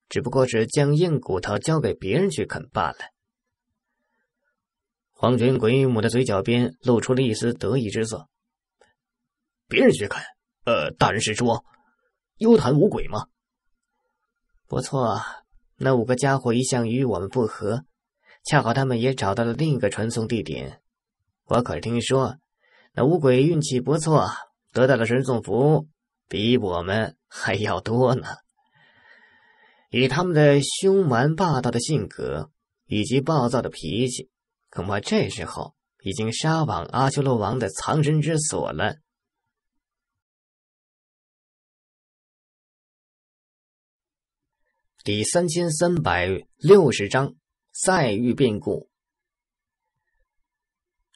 [SPEAKER 1] 只不过是将硬骨头交给别人去啃罢了。黄泉鬼母的嘴角边露出了一丝得意之色。别人去啃？呃，大人是说幽潭无鬼吗？不错，那五个家伙一向与我们不和，恰好他们也找到了另一个传送地点。我可是听说，那五鬼运气不错，得到的神送符比我们还要多呢。以他们的凶蛮霸道的性格以及暴躁的脾气，恐
[SPEAKER 2] 怕这时候已经杀往阿修罗王的藏身之所了。第三千三百六十章：赛遇变故。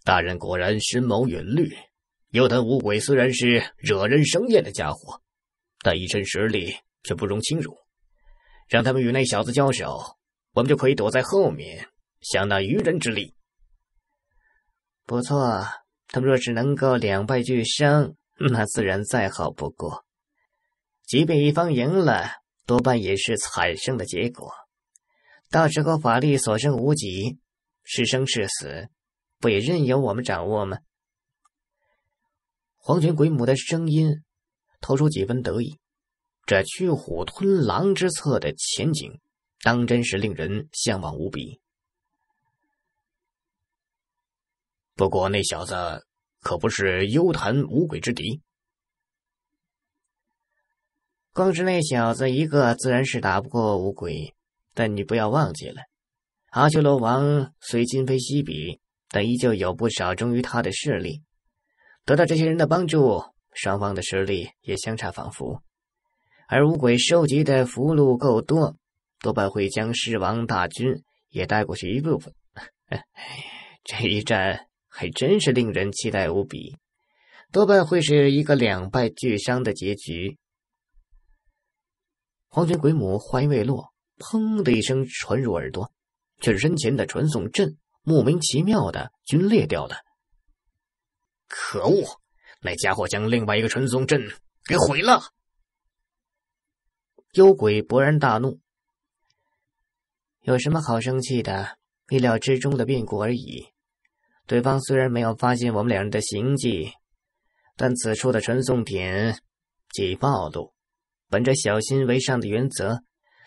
[SPEAKER 1] 大人果然深谋远虑，有胆无鬼，虽然是惹人生厌的家伙，但一身实力却不容轻辱。让他们与那小子交手，我们就可以躲在后面，想那渔人之力。不错，他们若是能够两败俱伤，那自然再好不过。即便一方赢了，多半也是惨胜的结果。到时候法力所剩无几，是生是死。不也任由我们掌握吗？黄泉鬼母的声音透出几分得意。这驱虎吞狼之策的前景，当真是令人向往无比。不过那小子可不是幽潭五鬼之敌。光是那小子一个，自然是打不过五鬼。但你不要忘记了，阿修罗王虽今非昔比。但依旧有不少忠于他的势力，得到这些人的帮助，双方的实力也相差仿佛。而五鬼收集的俘虏够多，多半会将狮王大军也带过去一部分。这一战还真是令人期待无比，多半会是一个两败俱伤的结局。黄泉鬼母话音未落，砰的一声传入耳朵，却是身前的传送阵。莫名其妙的，均裂掉的。可恶！那家伙将另外一个传送阵给毁了。幽鬼勃然大怒：“有什么好生气的？意料之中的变故而已。对方虽然没有发现我们两人的行迹，但此处的传送点既暴露，本着小心为上的原则，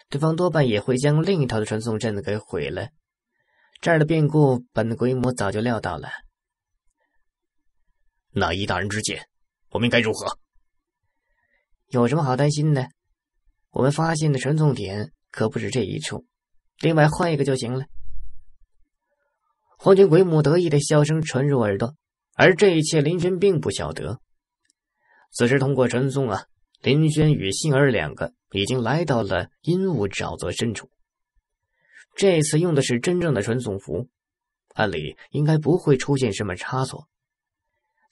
[SPEAKER 1] 对方多半也会将另一套的传送阵给毁了。”这儿的变故，本鬼母早就料到了。那依大人之见，我们该如何？有什么好担心的？我们发现的传送点可不止这一处，另外换一个就行了。黄泉鬼母得意的笑声传入耳朵，而这一切林轩并不晓得。此时通过传送啊，林轩与杏儿两个已经来到了阴雾沼泽深处。这次用的是真正的传送符，按理应该不会出现什么差错。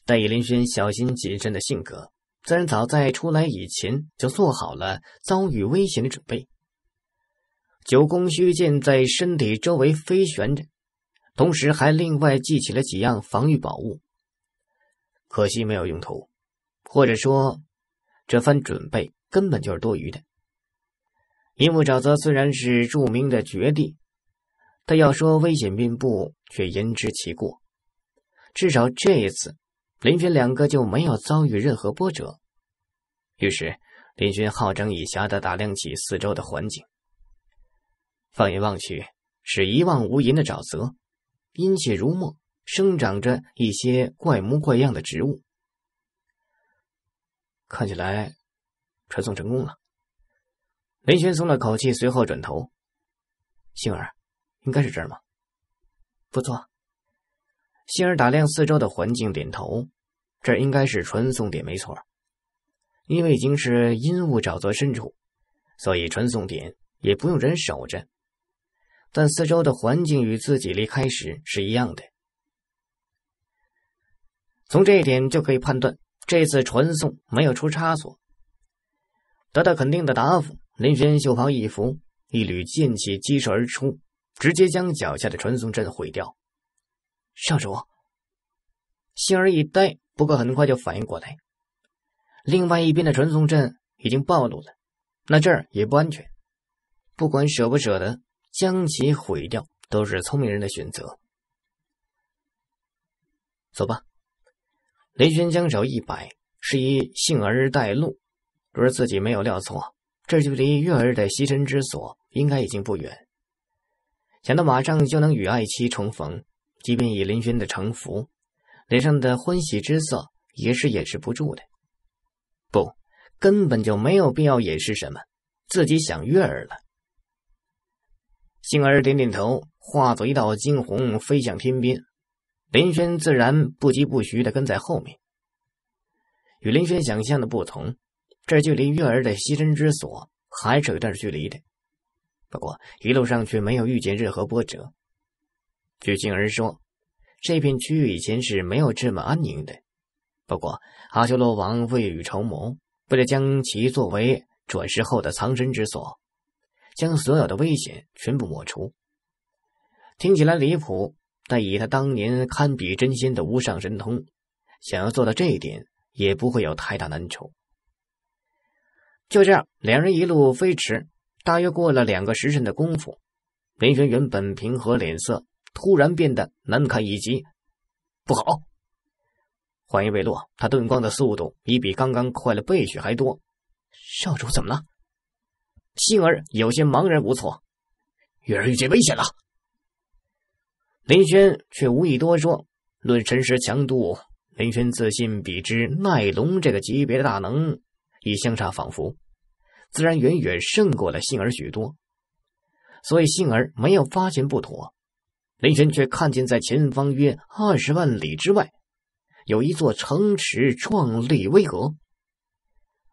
[SPEAKER 1] 但以林轩小心谨慎的性格，自然早在出来以前就做好了遭遇危险的准备。九宫虚剑在身体周围飞旋着，同时还另外记起了几样防御宝物。可惜没有用途，或者说，这番准备根本就是多余的。尼木沼泽虽然是著名的绝地，但要说危险并不，却言之其过。至少这一次，林轩两个就没有遭遇任何波折。于是，林轩好整以暇的打量起四周的环境。放眼望去，是一望无垠的沼泽，阴气如墨，生长着一些怪模怪样的植物。看起来，传送成功了。雷轩松了口气，随后转头，杏儿，应该是这儿吗？不错。杏儿打量四周的环境，点头，这应该是传送点没错。因为已经是阴雾沼泽深处，所以传送点也不用人守着。但四周的环境与自己离开时是一样的，从这一点就可以判断这次传送没有出差错。得到肯定的答复。林轩袖袍一拂，一缕剑气激射而出，直接将脚下的传送阵毁掉。少主，杏儿一呆，不过很快就反应过来。另外一边的传送阵已经暴露了，那这儿也不安全。不管舍不舍得将其毁掉，都是聪明人的选择。走吧，林轩将手一摆，示意杏儿带路。若是自己没有料错。这距离月儿的栖身之所应该已经不远。想到马上就能与爱妻重逢，即便以林轩的城府，脸上的欢喜之色也是掩饰不住的。不，根本就没有必要掩饰什么。自己想月儿了。杏儿点点头，化作一道惊鸿飞向天边。林轩自然不疾不徐的跟在后面。与林轩想象的不同。这距离月儿的栖身之所还是有一段距离的，不过一路上却没有遇见任何波折。据静儿说，这片区域以前是没有这么安宁的。不过阿修罗王未雨绸缪，为了将其作为转世后的藏身之所，将所有的危险全部抹除。听起来离谱，但以他当年堪比真仙的无上神通，想要做到这一点，也不会有太大难处。就这样，两人一路飞驰，大约过了两个时辰的功夫，林轩原本平和脸色突然变得难看一极，不好！话音未落，他遁光的速度已比刚刚快了倍许还多。少主怎么了？杏儿有些茫然无措，月儿遇见危险了。林轩却无意多说。论神识强度，林轩自信比之奈龙这个级别的大能，已相差仿佛。自然远远胜过了杏儿许多，所以杏儿没有发现不妥。雷神却看见，在前方约二十万里之外，有一座城池壮丽巍峨。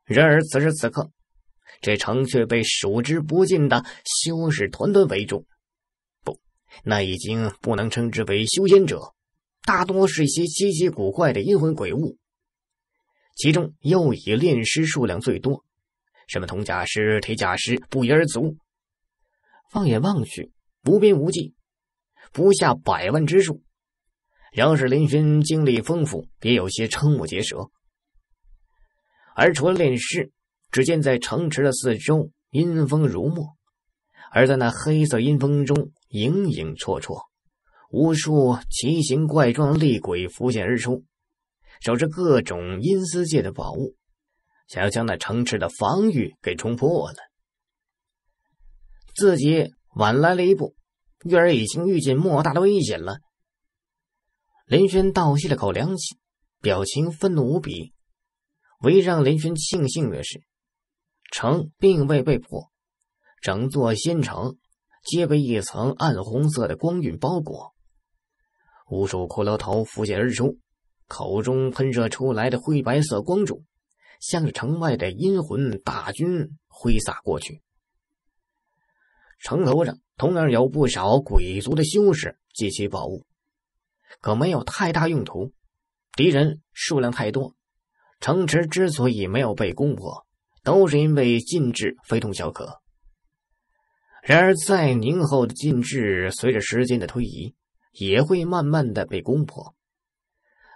[SPEAKER 1] 然而此时此刻，这城却被数之不尽的修士团团围住。不，那已经不能称之为修仙者，大多是一些稀奇古怪的阴魂鬼物，其中又以炼尸数量最多。什么铜甲尸、铁甲尸不一而足，放眼望去无边无际，不下百万之数。饶是林轩经历丰富，也有些瞠目结舌。而除了炼尸，只见在城池的四周，阴风如墨，而在那黑色阴风中，影影绰绰，无数奇形怪状的厉鬼浮现而出，手持各种阴司界的宝物。想要将那城池的防御给冲破了，自己晚来了一步，月儿已经遇见莫大的危险了。林轩倒吸了口凉气，表情愤怒无比。唯一让林轩庆幸的是，城并未被破，整座仙城皆被一层暗红色的光晕包裹，无数骷髅头浮现而出，口中喷射出来的灰白色光柱。向城外的阴魂大军挥洒过去。城楼上同样有不少鬼族的修士及其宝物，可没有太大用途。敌人数量太多，城池之所以没有被攻破，都是因为禁制非同小可。然而，在凝后的禁制，随着时间的推移，也会慢慢的被攻破。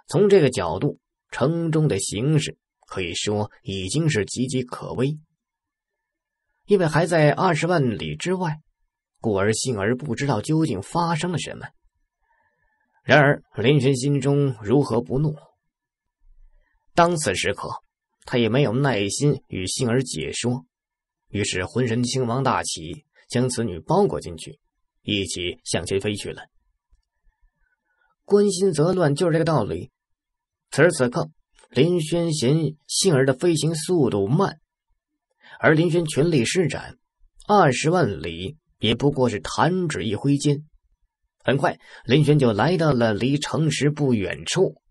[SPEAKER 1] 从这个角度，城中的形势。可以说已经是岌岌可危，因为还在二十万里之外，故而幸儿不知道究竟发生了什么。然而林轩心中如何不怒？当此时刻，他也没有耐心与幸儿解说，于是浑身青芒大起，将此女包裹进去，一起向前飞去了。关心则乱，就是这个道理。此时此刻。林轩嫌杏儿的飞行速度慢，而林轩全力施展，二十万
[SPEAKER 2] 里也不过是弹指一挥间。很快，林轩就来到了离城池不远处。